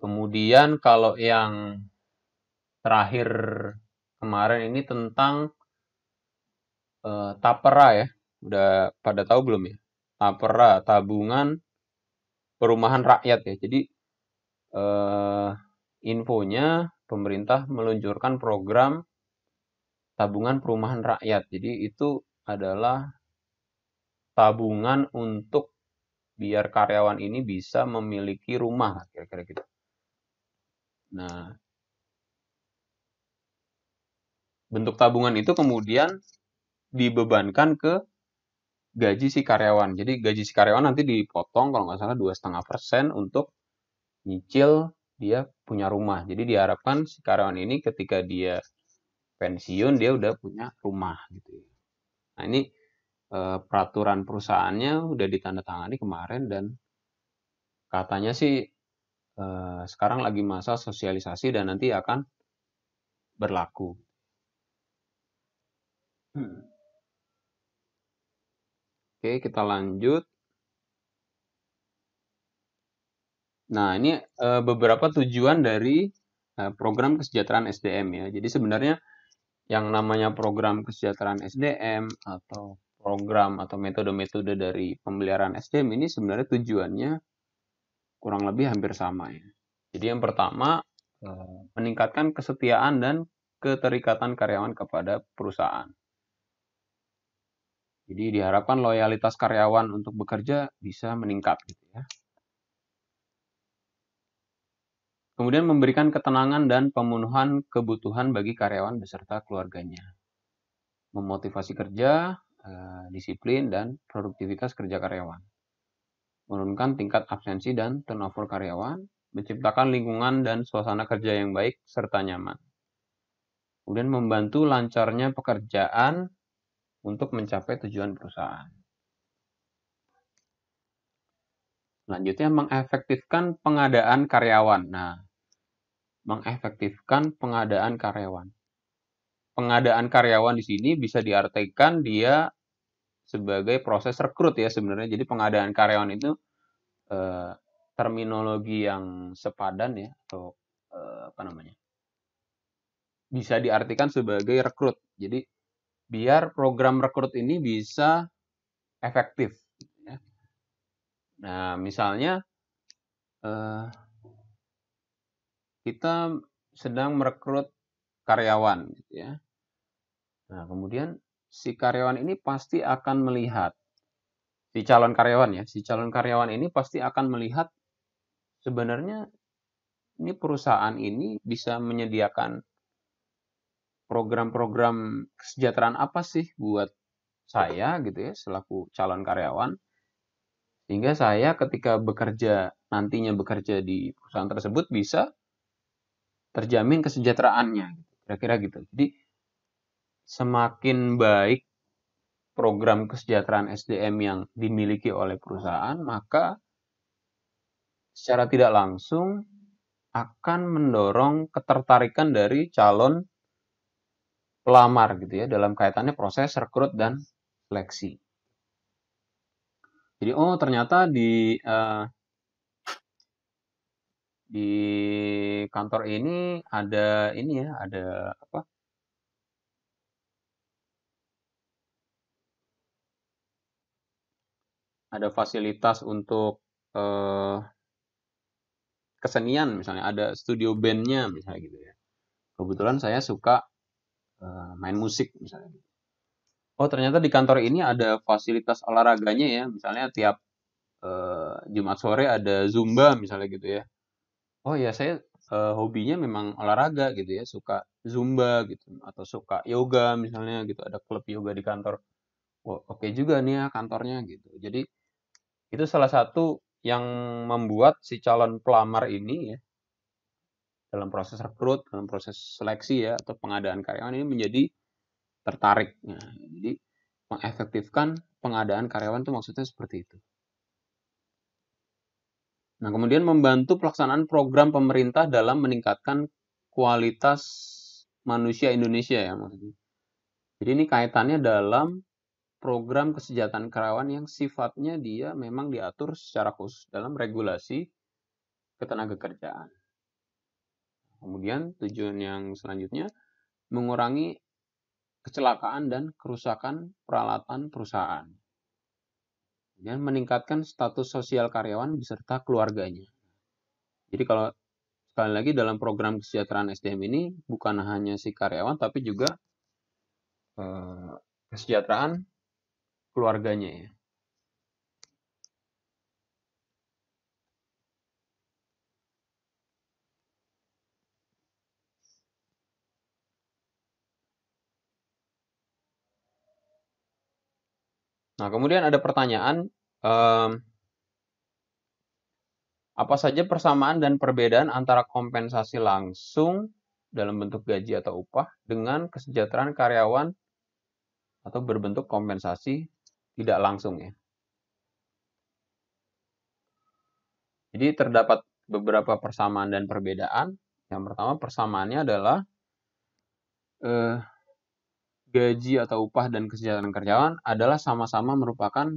Kemudian kalau yang terakhir kemarin ini tentang uh, tapera ya. Udah pada tahu belum ya? Tapera, tabungan perumahan rakyat ya. Jadi uh, infonya pemerintah meluncurkan program tabungan perumahan rakyat. Jadi itu adalah tabungan untuk biar karyawan ini bisa memiliki rumah kira-kira gitu. Nah, bentuk tabungan itu kemudian dibebankan ke gaji si karyawan. Jadi gaji si karyawan nanti dipotong kalau nggak salah dua setengah persen untuk nyicil dia punya rumah. Jadi diharapkan si karyawan ini ketika dia pensiun dia udah punya rumah gitu. Ya. Nah ini eh, peraturan perusahaannya udah ditandatangani kemarin dan katanya sih Eh, sekarang lagi masa sosialisasi dan nanti akan berlaku. Hmm. Oke, kita lanjut. Nah, ini eh, beberapa tujuan dari eh, program kesejahteraan SDM ya. Jadi sebenarnya yang namanya program kesejahteraan SDM atau program atau metode-metode dari pemeliharaan SDM ini sebenarnya tujuannya kurang lebih hampir sama ya. Jadi yang pertama hmm. meningkatkan kesetiaan dan keterikatan karyawan kepada perusahaan. Jadi diharapkan loyalitas karyawan untuk bekerja bisa meningkat gitu ya. Kemudian memberikan ketenangan dan pemenuhan kebutuhan bagi karyawan beserta keluarganya. Memotivasi kerja, eh, disiplin dan produktivitas kerja karyawan menurunkan tingkat absensi dan turnover karyawan, menciptakan lingkungan dan suasana kerja yang baik serta nyaman. Kemudian membantu lancarnya pekerjaan untuk mencapai tujuan perusahaan. Selanjutnya mengefektifkan pengadaan karyawan. Nah, mengefektifkan pengadaan karyawan. Pengadaan karyawan di sini bisa diartikan dia sebagai proses rekrut ya sebenarnya. Jadi pengadaan karyawan itu eh, terminologi yang sepadan ya atau eh, apa namanya? Bisa diartikan sebagai rekrut. Jadi biar program rekrut ini bisa efektif. Ya. Nah, misalnya eh, kita sedang merekrut karyawan, gitu ya. Nah, kemudian si karyawan ini pasti akan melihat si calon karyawan ya, si calon karyawan ini pasti akan melihat sebenarnya ini perusahaan ini bisa menyediakan program-program kesejahteraan apa sih buat saya gitu ya selaku calon karyawan sehingga saya ketika bekerja nantinya bekerja di perusahaan tersebut bisa terjamin kesejahteraannya kira-kira gitu. Jadi semakin baik program kesejahteraan SDM yang dimiliki oleh perusahaan, maka secara tidak langsung akan mendorong ketertarikan dari calon pelamar gitu ya dalam kaitannya proses rekrut dan seleksi. Jadi oh ternyata di uh, di kantor ini ada ini ya ada apa ada fasilitas untuk eh, kesenian misalnya ada studio bandnya misalnya gitu ya kebetulan saya suka eh, main musik misalnya gitu. oh ternyata di kantor ini ada fasilitas olahraganya ya misalnya tiap eh, Jumat sore ada zumba misalnya gitu ya oh ya saya eh, hobinya memang olahraga gitu ya suka zumba gitu atau suka yoga misalnya gitu ada klub yoga di kantor Oh oke juga nih ya kantornya gitu jadi itu salah satu yang membuat si calon pelamar ini ya dalam proses rekrut, dalam proses seleksi ya atau pengadaan karyawan ini menjadi tertarik. Nah, jadi mengefektifkan pengadaan karyawan itu maksudnya seperti itu. Nah, kemudian membantu pelaksanaan program pemerintah dalam meningkatkan kualitas manusia Indonesia ya maksudnya. Jadi ini kaitannya dalam program kesejahteraan karyawan yang sifatnya dia memang diatur secara khusus dalam regulasi ketenaga kerjaan. Kemudian tujuan yang selanjutnya mengurangi kecelakaan dan kerusakan peralatan perusahaan. Kemudian meningkatkan status sosial karyawan beserta keluarganya. Jadi kalau sekali lagi dalam program kesejahteraan SDM ini bukan hanya si karyawan tapi juga eh, kesejahteraan keluarganya ya Nah, kemudian ada pertanyaan, um, apa saja persamaan dan perbedaan antara kompensasi langsung dalam bentuk gaji atau upah dengan kesejahteraan karyawan atau berbentuk kompensasi tidak langsung ya. Jadi terdapat beberapa persamaan dan perbedaan. Yang pertama persamaannya adalah eh, gaji atau upah dan kesejahteraan karyawan adalah sama-sama merupakan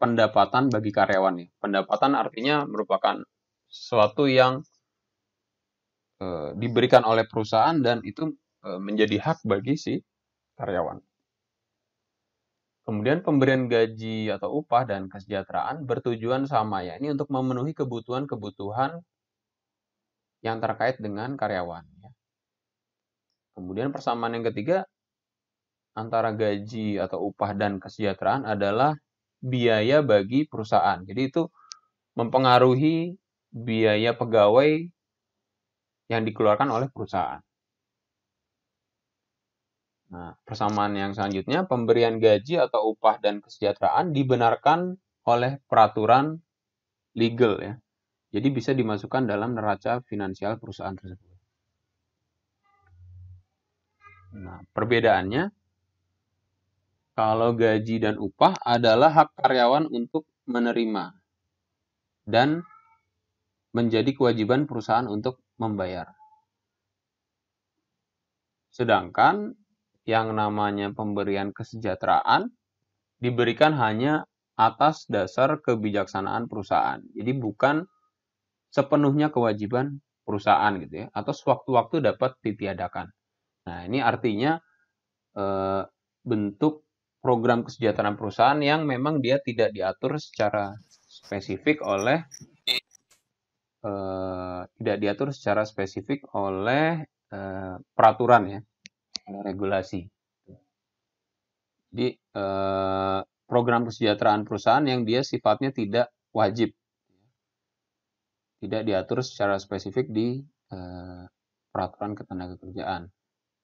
pendapatan bagi karyawan ya. Pendapatan artinya merupakan sesuatu yang eh, diberikan oleh perusahaan dan itu eh, menjadi hak bagi si karyawan. Kemudian pemberian gaji atau upah dan kesejahteraan bertujuan sama ya. Ini untuk memenuhi kebutuhan-kebutuhan yang terkait dengan karyawan. Ya. Kemudian persamaan yang ketiga antara gaji atau upah dan kesejahteraan adalah biaya bagi perusahaan. Jadi itu mempengaruhi biaya pegawai yang dikeluarkan oleh perusahaan. Nah, persamaan yang selanjutnya, pemberian gaji atau upah dan kesejahteraan dibenarkan oleh peraturan legal ya. Jadi bisa dimasukkan dalam neraca finansial perusahaan tersebut. Nah, perbedaannya kalau gaji dan upah adalah hak karyawan untuk menerima dan menjadi kewajiban perusahaan untuk membayar. Sedangkan yang namanya pemberian kesejahteraan diberikan hanya atas dasar kebijaksanaan perusahaan. Jadi bukan sepenuhnya kewajiban perusahaan gitu ya, atau sewaktu-waktu dapat ditiadakan. Nah, ini artinya e, bentuk program kesejahteraan perusahaan yang memang dia tidak diatur secara spesifik oleh e, tidak diatur secara spesifik oleh e, peraturan ya regulasi. Jadi eh, program kesejahteraan perusahaan yang dia sifatnya tidak wajib, tidak diatur secara spesifik di eh, peraturan ketenagakerjaan.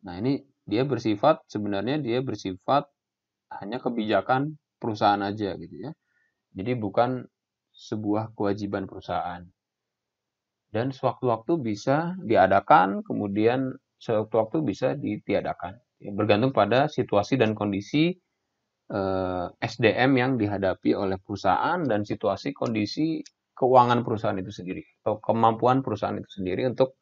Nah ini dia bersifat sebenarnya dia bersifat hanya kebijakan perusahaan aja gitu ya. Jadi bukan sebuah kewajiban perusahaan. Dan sewaktu-waktu bisa diadakan, kemudian sewaktu-waktu bisa ditiadakan. Ya, bergantung pada situasi dan kondisi eh, SDM yang dihadapi oleh perusahaan dan situasi kondisi keuangan perusahaan itu sendiri atau kemampuan perusahaan itu sendiri untuk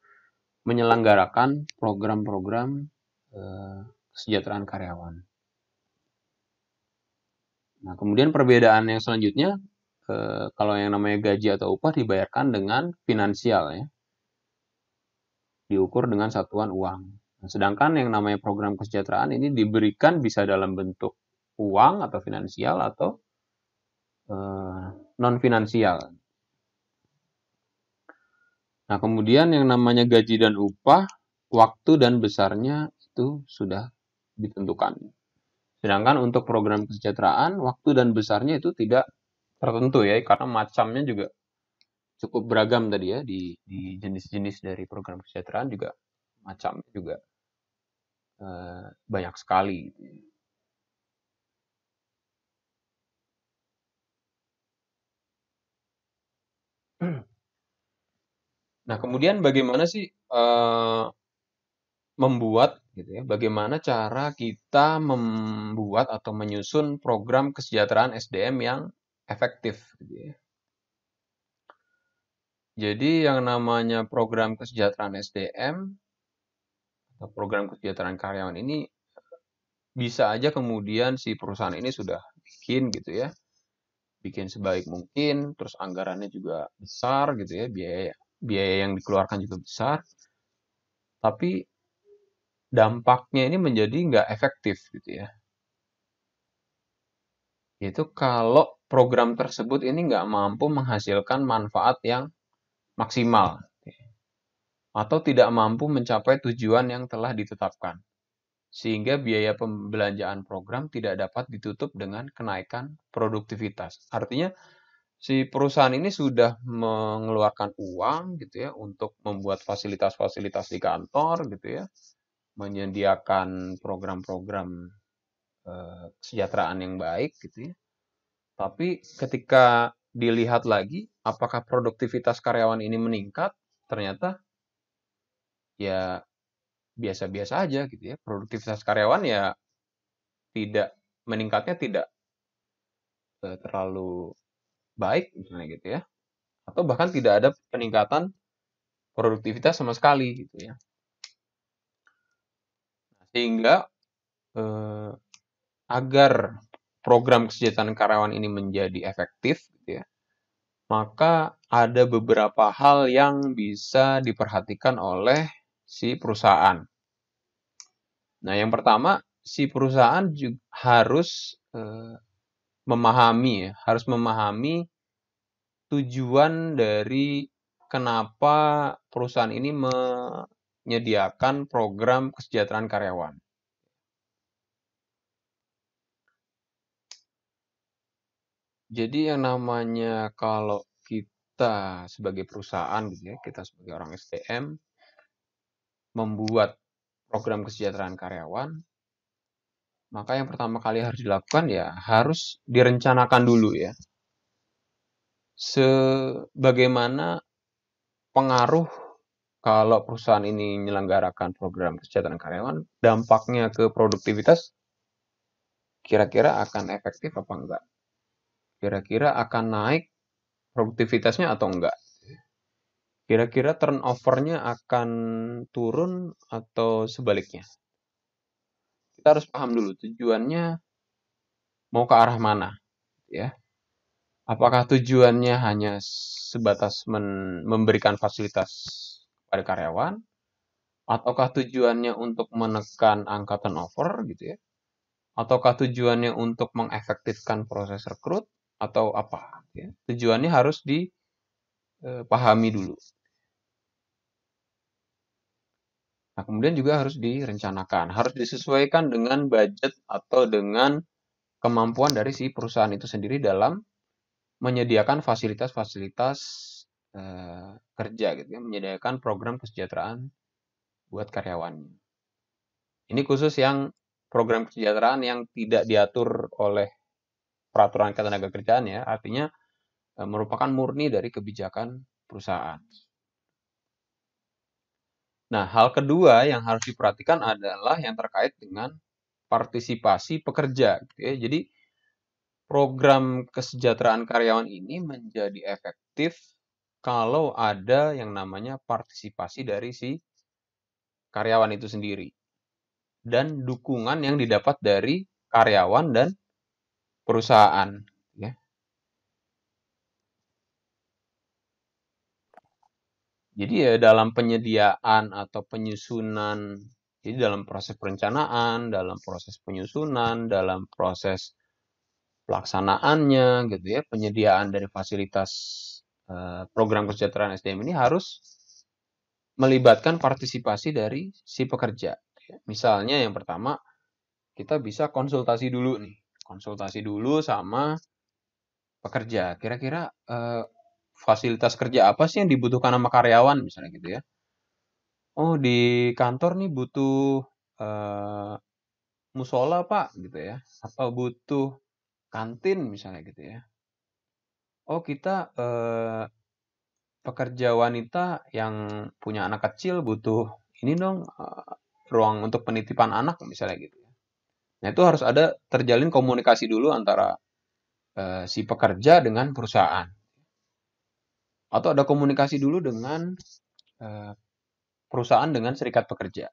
menyelenggarakan program-program eh, kesejahteraan karyawan. Nah, kemudian perbedaan yang selanjutnya eh, kalau yang namanya gaji atau upah dibayarkan dengan finansial ya diukur dengan satuan uang. Nah, sedangkan yang namanya program kesejahteraan ini diberikan bisa dalam bentuk uang atau finansial atau uh, eh, non finansial. Nah, kemudian yang namanya gaji dan upah, waktu dan besarnya itu sudah ditentukan. Sedangkan untuk program kesejahteraan, waktu dan besarnya itu tidak tertentu ya, karena macamnya juga cukup beragam tadi ya di di jenis-jenis dari program kesejahteraan juga macam juga uh, banyak sekali. Gitu ya. [CLEARS THROAT] Nah kemudian bagaimana sih uh, membuat gitu ya, bagaimana cara kita membuat atau menyusun program kesejahteraan SDM yang efektif gitu ya jadi yang namanya program kesejahteraan SDM atau program kesejahteraan karyawan ini bisa aja kemudian si perusahaan ini sudah bikin gitu ya. Bikin sebaik mungkin, terus anggarannya juga besar gitu ya, biaya biaya yang dikeluarkan juga besar. Tapi dampaknya ini menjadi nggak efektif gitu ya. Itu kalau program tersebut ini nggak mampu menghasilkan manfaat yang maksimal atau tidak mampu mencapai tujuan yang telah ditetapkan, sehingga biaya pembelanjaan program tidak dapat ditutup dengan kenaikan produktivitas. Artinya, si perusahaan ini sudah mengeluarkan uang gitu ya untuk membuat fasilitas-fasilitas di kantor gitu ya, menyediakan program-program eh, kesejahteraan yang baik gitu ya. Tapi ketika dilihat lagi apakah produktivitas karyawan ini meningkat ternyata ya biasa-biasa aja gitu ya produktivitas karyawan ya tidak meningkatnya tidak eh, terlalu baik misalnya gitu ya atau bahkan tidak ada peningkatan produktivitas sama sekali gitu ya sehingga eh, agar program kesejahteraan karyawan ini menjadi efektif maka ada beberapa hal yang bisa diperhatikan oleh si perusahaan. Nah, yang pertama, si perusahaan juga harus eh, memahami, ya, harus memahami tujuan dari kenapa perusahaan ini menyediakan program kesejahteraan karyawan. Jadi yang namanya kalau kita sebagai perusahaan gitu ya, kita sebagai orang STM membuat program kesejahteraan karyawan, maka yang pertama kali harus dilakukan ya harus direncanakan dulu ya. Sebagaimana pengaruh kalau perusahaan ini menyelenggarakan program kesejahteraan karyawan, dampaknya ke produktivitas kira-kira akan efektif apa enggak? Kira-kira akan naik produktivitasnya atau enggak? Kira-kira turnovernya akan turun atau sebaliknya? Kita harus paham dulu tujuannya mau ke arah mana, ya. Apakah tujuannya hanya sebatas memberikan fasilitas pada karyawan ataukah tujuannya untuk menekan angka turnover gitu ya? Ataukah tujuannya untuk mengefektifkan proses rekrut atau apa. Ya. Tujuannya harus dipahami e, dulu. Nah, kemudian juga harus direncanakan, harus disesuaikan dengan budget atau dengan kemampuan dari si perusahaan itu sendiri dalam menyediakan fasilitas-fasilitas eh, kerja gitu ya, menyediakan program kesejahteraan buat karyawannya. Ini khusus yang program kesejahteraan yang tidak diatur oleh peraturan ketenaga kerjaan ya, artinya e, merupakan murni dari kebijakan perusahaan. Nah, hal kedua yang harus diperhatikan adalah yang terkait dengan partisipasi pekerja. Gitu ya. Jadi, program kesejahteraan karyawan ini menjadi efektif kalau ada yang namanya partisipasi dari si karyawan itu sendiri dan dukungan yang didapat dari karyawan dan perusahaan ya. Jadi ya dalam penyediaan atau penyusunan jadi dalam proses perencanaan, dalam proses penyusunan, dalam proses pelaksanaannya gitu ya, penyediaan dari fasilitas eh, program kesejahteraan SDM ini harus melibatkan partisipasi dari si pekerja. Ya. Misalnya yang pertama kita bisa konsultasi dulu nih konsultasi dulu sama pekerja. Kira-kira eh, fasilitas kerja apa sih yang dibutuhkan sama karyawan misalnya gitu ya? Oh di kantor nih butuh eh, musola pak gitu ya? Atau butuh kantin misalnya gitu ya? Oh kita eh, pekerja wanita yang punya anak kecil butuh ini dong eh, ruang untuk penitipan anak misalnya gitu. Ya. Nah itu harus ada terjalin komunikasi dulu antara uh, si pekerja dengan perusahaan. Atau ada komunikasi dulu dengan uh, perusahaan dengan serikat pekerja.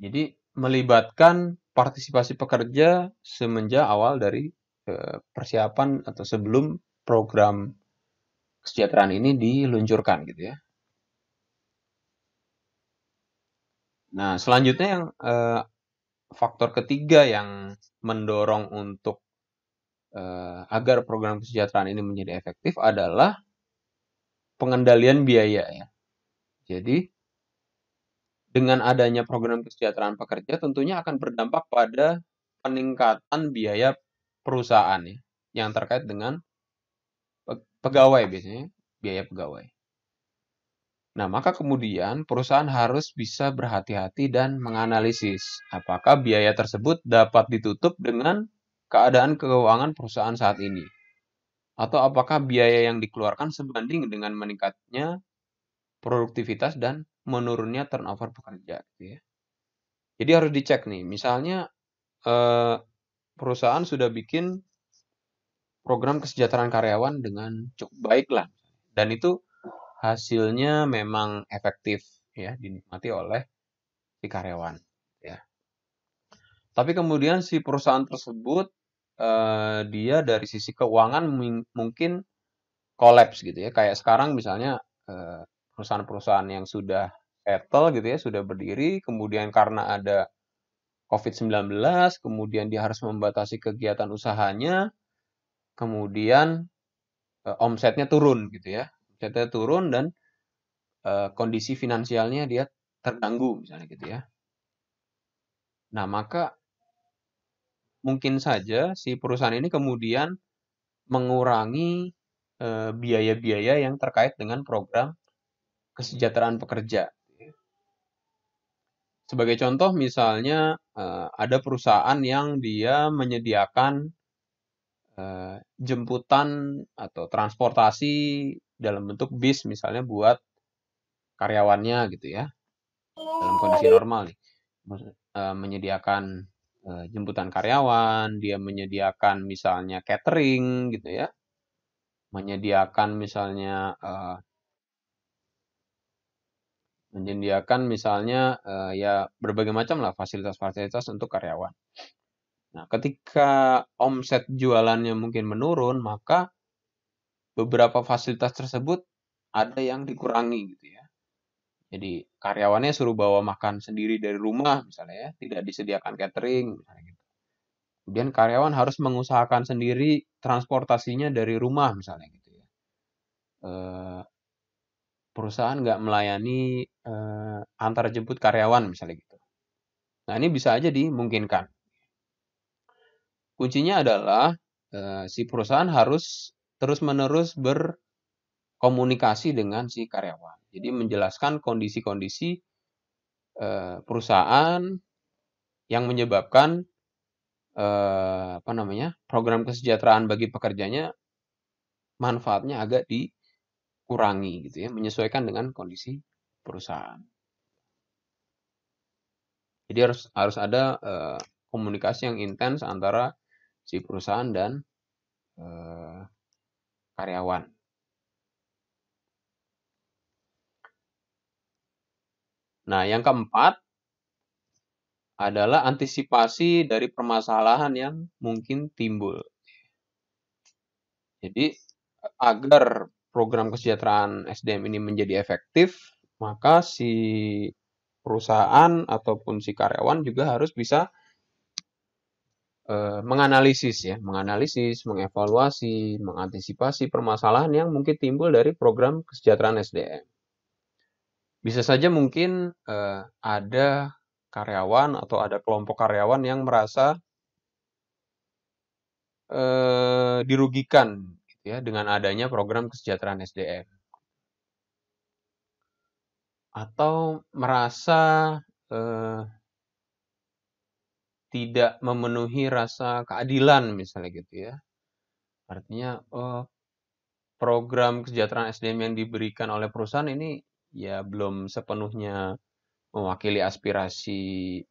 Jadi melibatkan partisipasi pekerja semenjak awal dari uh, persiapan atau sebelum program kesejahteraan ini diluncurkan gitu ya. Nah, selanjutnya yang uh, faktor ketiga yang mendorong untuk uh, agar program kesejahteraan ini menjadi efektif adalah pengendalian biaya ya. Jadi dengan adanya program kesejahteraan pekerja tentunya akan berdampak pada peningkatan biaya perusahaan ya yang terkait dengan pegawai biasanya biaya pegawai. Nah, maka kemudian perusahaan harus bisa berhati-hati dan menganalisis apakah biaya tersebut dapat ditutup dengan keadaan keuangan perusahaan saat ini. Atau apakah biaya yang dikeluarkan sebanding dengan meningkatnya produktivitas dan menurunnya turnover pekerja. Gitu ya. Jadi harus dicek nih, misalnya eh, perusahaan sudah bikin program kesejahteraan karyawan dengan cukup baik lah. Dan itu hasilnya memang efektif ya dinikmati oleh si karyawan ya. Tapi kemudian si perusahaan tersebut eh, dia dari sisi keuangan mungkin kolaps gitu ya. Kayak sekarang misalnya eh, perusahaan-perusahaan yang sudah settle gitu ya, sudah berdiri, kemudian karena ada COVID-19, kemudian dia harus membatasi kegiatan usahanya, kemudian eh, omsetnya turun gitu ya. CT turun dan uh, kondisi finansialnya dia terganggu misalnya gitu ya. Nah, maka mungkin saja si perusahaan ini kemudian mengurangi eh, biaya-biaya yang terkait dengan program kesejahteraan pekerja. Sebagai contoh misalnya eh, ada perusahaan yang dia menyediakan jemputan atau transportasi dalam bentuk bis misalnya buat karyawannya gitu ya dalam kondisi oh. normal nih eh, menyediakan eh, jemputan karyawan dia menyediakan misalnya catering gitu ya menyediakan misalnya eh, menyediakan misalnya ya berbagai macam lah fasilitas-fasilitas untuk karyawan. Nah, ketika omset jualannya mungkin menurun, maka beberapa fasilitas tersebut ada yang dikurangi gitu ya. Jadi karyawannya suruh bawa makan sendiri dari rumah misalnya ya, tidak disediakan catering misalnya gitu. Kemudian karyawan harus mengusahakan sendiri transportasinya dari rumah misalnya gitu ya. E, perusahaan nggak melayani e, eh, antar jemput karyawan misalnya gitu. Nah ini bisa aja dimungkinkan. Kuncinya adalah e, si perusahaan harus terus-menerus berkomunikasi dengan si karyawan. Jadi menjelaskan kondisi-kondisi eh, perusahaan yang menyebabkan eh, apa namanya program kesejahteraan bagi pekerjanya manfaatnya agak dikurangi gitu ya, menyesuaikan dengan kondisi perusahaan. Jadi harus harus ada eh, komunikasi yang intens antara si perusahaan dan karyawan Nah, yang keempat adalah antisipasi dari permasalahan yang mungkin timbul. Jadi, agar program kesejahteraan SDM ini menjadi efektif, maka si perusahaan ataupun si karyawan juga harus bisa Eh, menganalisis ya, menganalisis, mengevaluasi, mengantisipasi permasalahan yang mungkin timbul dari program kesejahteraan SDM. Bisa saja mungkin eh, ada karyawan atau ada kelompok karyawan yang merasa eh, dirugikan gitu ya dengan adanya program kesejahteraan SDM atau merasa eh, tidak memenuhi rasa keadilan misalnya gitu ya. Artinya oh, program kesejahteraan SDM yang diberikan oleh perusahaan ini ya belum sepenuhnya mewakili aspirasi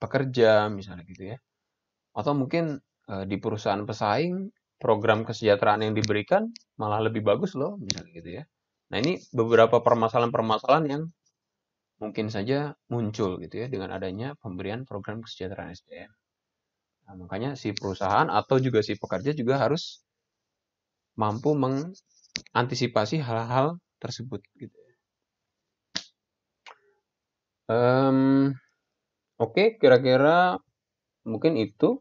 pekerja misalnya gitu ya. Atau mungkin eh, di perusahaan pesaing program kesejahteraan yang diberikan malah lebih bagus loh misalnya gitu ya. Nah ini beberapa permasalahan-permasalahan yang mungkin saja muncul gitu ya dengan adanya pemberian program kesejahteraan SDM. Nah, makanya si perusahaan atau juga si pekerja juga harus mampu mengantisipasi hal-hal tersebut. Gitu. Um, Oke, okay, kira-kira mungkin itu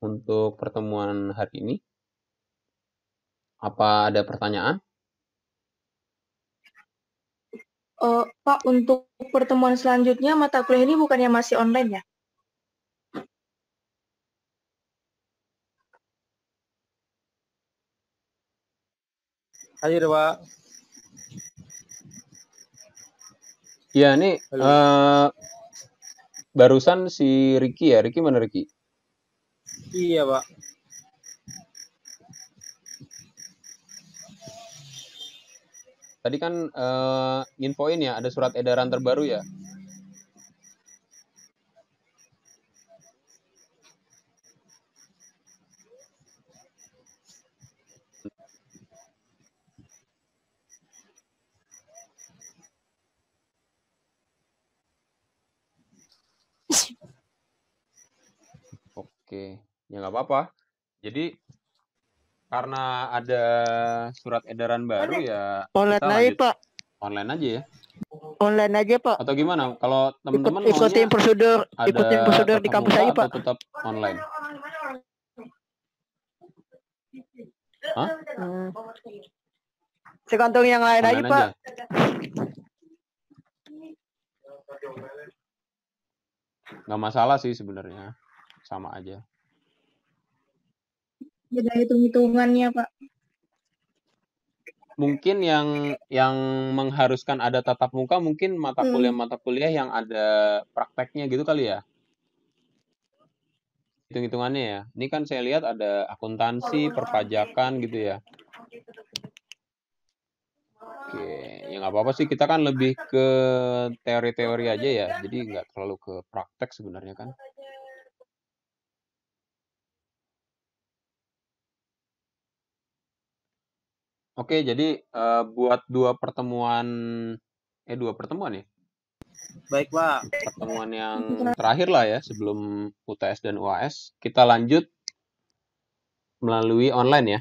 untuk pertemuan hari ini. Apa ada pertanyaan? Uh, Pak, untuk pertemuan selanjutnya mata kuliah ini bukannya masih online ya? Hadir Pak. Ya, ini uh, barusan si Ricky ya, Ricky mana Ricky? Iya Pak. Tadi kan uh, infoin ya ada surat edaran terbaru ya nggak apa-apa jadi karena ada surat edaran baru ya online aja pak online aja ya online aja pak atau gimana kalau teman-teman Ikut, ikutin prosedur ikutin prosedur di kampus aja pak tetap online Hah? Hmm. yang lain aja, aja pak nggak masalah sih sebenarnya sama aja ada hitung-hitungannya pak mungkin yang yang mengharuskan ada tatap muka mungkin mata hmm. kuliah mata kuliah yang ada prakteknya gitu kali ya hitung hitungannya ya ini kan saya lihat ada akuntansi oh, iya. perpajakan gitu ya oke ya nggak apa apa sih kita kan lebih ke teori teori aja ya jadi nggak terlalu ke praktek sebenarnya kan Oke, jadi uh, buat dua pertemuan eh dua pertemuan ya? Baik, Pak. Pertemuan yang terakhir lah ya sebelum UTS dan UAS, kita lanjut melalui online ya.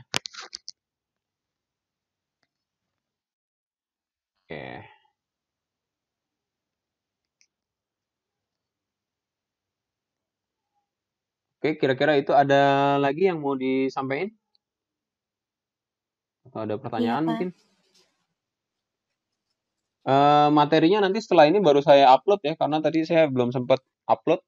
Oke. Oke, kira-kira itu ada lagi yang mau disampaikan? atau ada iya, pertanyaan iya, mungkin? Uh, materinya nanti setelah ini baru saya upload ya karena tadi saya belum sempat upload.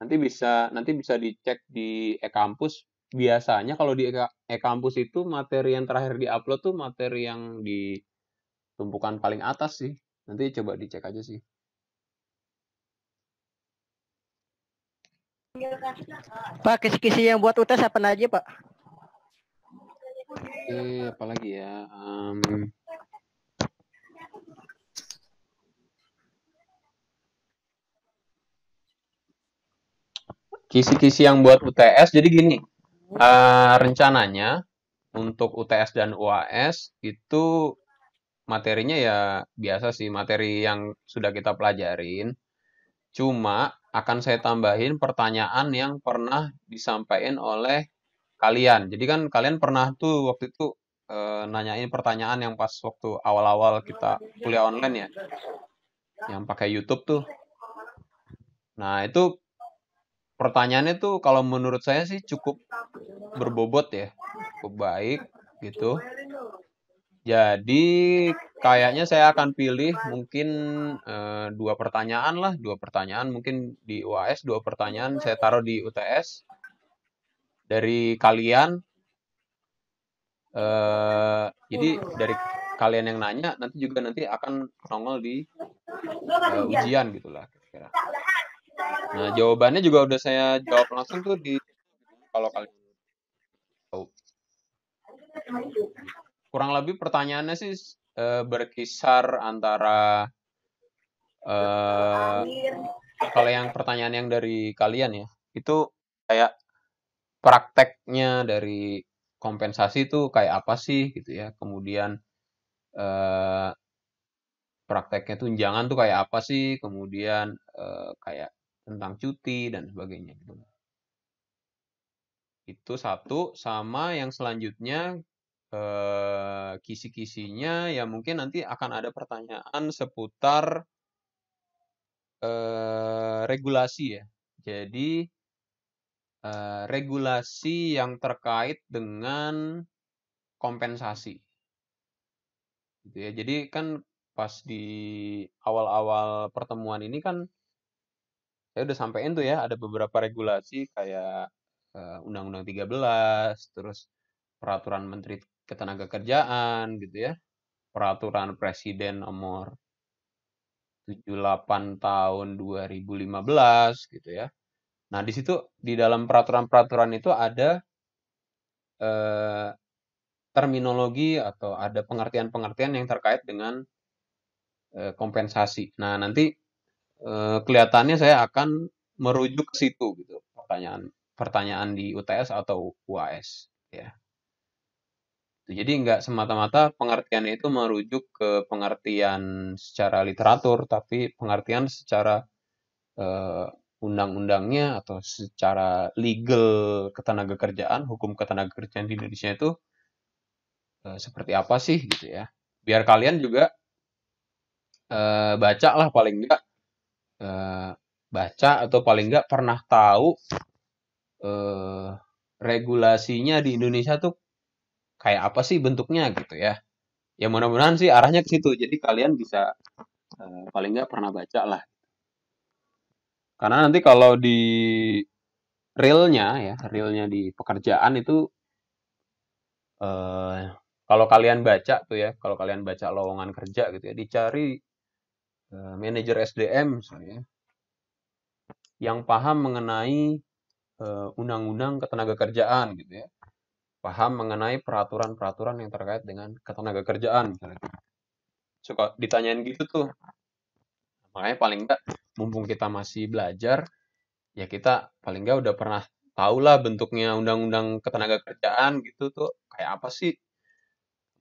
Nanti bisa nanti bisa dicek di e-kampus. Biasanya kalau di e-kampus itu materi yang terakhir di-upload tuh materi yang di tumpukan paling atas sih. Nanti coba dicek aja sih. Pak, kisi-kisi yang buat UTS apa aja, Pak? Eh, apalagi ya? Um, kisi-kisi yang buat UTS. Jadi gini, uh, rencananya untuk UTS dan UAS itu materinya ya biasa sih materi yang sudah kita pelajarin. Cuma akan saya tambahin pertanyaan yang pernah disampaikan oleh kalian. Jadi kan kalian pernah tuh waktu itu e, nanyain pertanyaan yang pas waktu awal-awal kita kuliah online ya. Yang pakai YouTube tuh. Nah, itu pertanyaannya tuh kalau menurut saya sih cukup berbobot ya. Cukup baik gitu. Jadi kayaknya saya akan pilih mungkin uh, dua pertanyaan lah, dua pertanyaan mungkin di UAS, dua pertanyaan saya taruh di UTS. Dari kalian, Uh, eh, jadi dari kalian yang nanya nanti juga nanti akan nongol di uh, ujian gitulah. Kira-kira. Nah jawabannya juga udah saya jawab langsung tuh di kalau kalian tahu kurang lebih pertanyaannya sih uh, berkisar antara uh, kalau yang pertanyaan yang dari kalian ya itu kayak prakteknya dari kompensasi itu kayak apa sih gitu ya kemudian eh, prakteknya tunjangan tuh kayak apa sih kemudian kayak tentang cuti dan sebagainya gitu itu satu sama yang selanjutnya eh, kisi-kisinya ya mungkin nanti akan ada pertanyaan seputar eh, regulasi ya. Jadi eh, regulasi yang terkait dengan kompensasi. Gitu ya. Jadi kan pas di awal-awal pertemuan ini kan saya udah sampein tuh ya ada beberapa regulasi kayak eh, Undang-Undang Undang 13 terus peraturan menteri ketenaga kerjaan gitu ya peraturan presiden nomor 78 tahun 2015 gitu ya nah di situ di dalam peraturan-peraturan itu ada eh, terminologi atau ada pengertian-pengertian yang terkait dengan eh, kompensasi nah nanti eh, kelihatannya saya akan merujuk ke situ gitu pertanyaan pertanyaan di UTS atau UAS ya Gitu. Jadi nggak semata-mata pengertian itu merujuk ke pengertian secara literatur, tapi pengertian secara uh, undang-undangnya atau secara legal ketenaga kerjaan, hukum ketenaga kerjaan di Indonesia itu uh, seperti apa sih gitu ya. Biar kalian juga uh, baca lah paling nggak baca atau paling nggak pernah tahu eh, regulasinya di Indonesia tuh kayak apa sih bentuknya gitu ya ya mudah-mudahan sih arahnya ke situ jadi kalian bisa uh, paling nggak pernah baca lah karena nanti kalau di realnya ya realnya di pekerjaan itu uh, kalau kalian baca tuh ya kalau kalian baca lowongan kerja gitu ya dicari uh, manajer SDM misalnya yang paham mengenai undang-undang uh, ketenaga kerjaan gitu ya paham mengenai peraturan-peraturan yang terkait dengan ketenaga kerjaan gitu. suka ditanyain gitu tuh makanya paling enggak mumpung kita masih belajar ya kita paling enggak udah pernah tahu lah bentuknya undang-undang ketenaga kerjaan gitu tuh kayak apa sih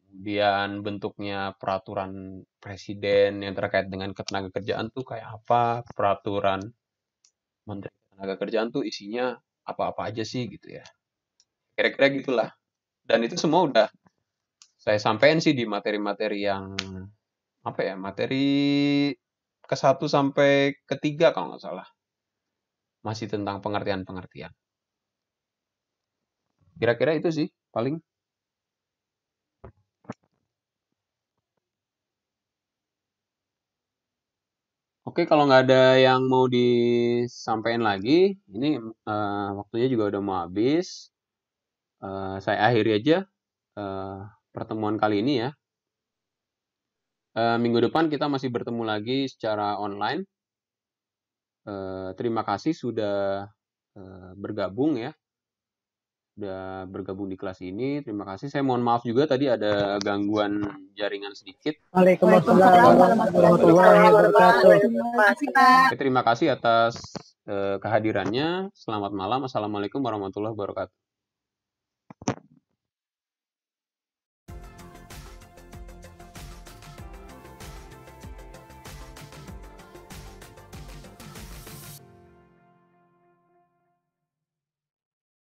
kemudian bentuknya peraturan presiden yang terkait dengan ketenaga kerjaan tuh kayak apa peraturan menteri ketenaga kerjaan tuh isinya apa-apa aja sih gitu ya kira-kira gitulah dan itu semua udah saya sampaikan sih di materi-materi yang apa ya materi ke satu sampai ketiga kalau nggak salah masih tentang pengertian-pengertian kira-kira itu sih paling Oke, kalau nggak ada yang mau disampaikan lagi, ini uh, waktunya juga udah mau habis. Eh, saya akhiri aja uh, pertemuan kali ini ya. Uh, minggu depan kita masih bertemu lagi secara online. Uh, terima kasih sudah uh, bergabung ya. Sudah bergabung di kelas ini. Terima kasih. Saya mohon maaf juga tadi ada gangguan jaringan sedikit. Waalaikumsalam Terima kasih atas kehadirannya. Selamat malam. Assalamualaikum warahmatullahi wabarakatuh.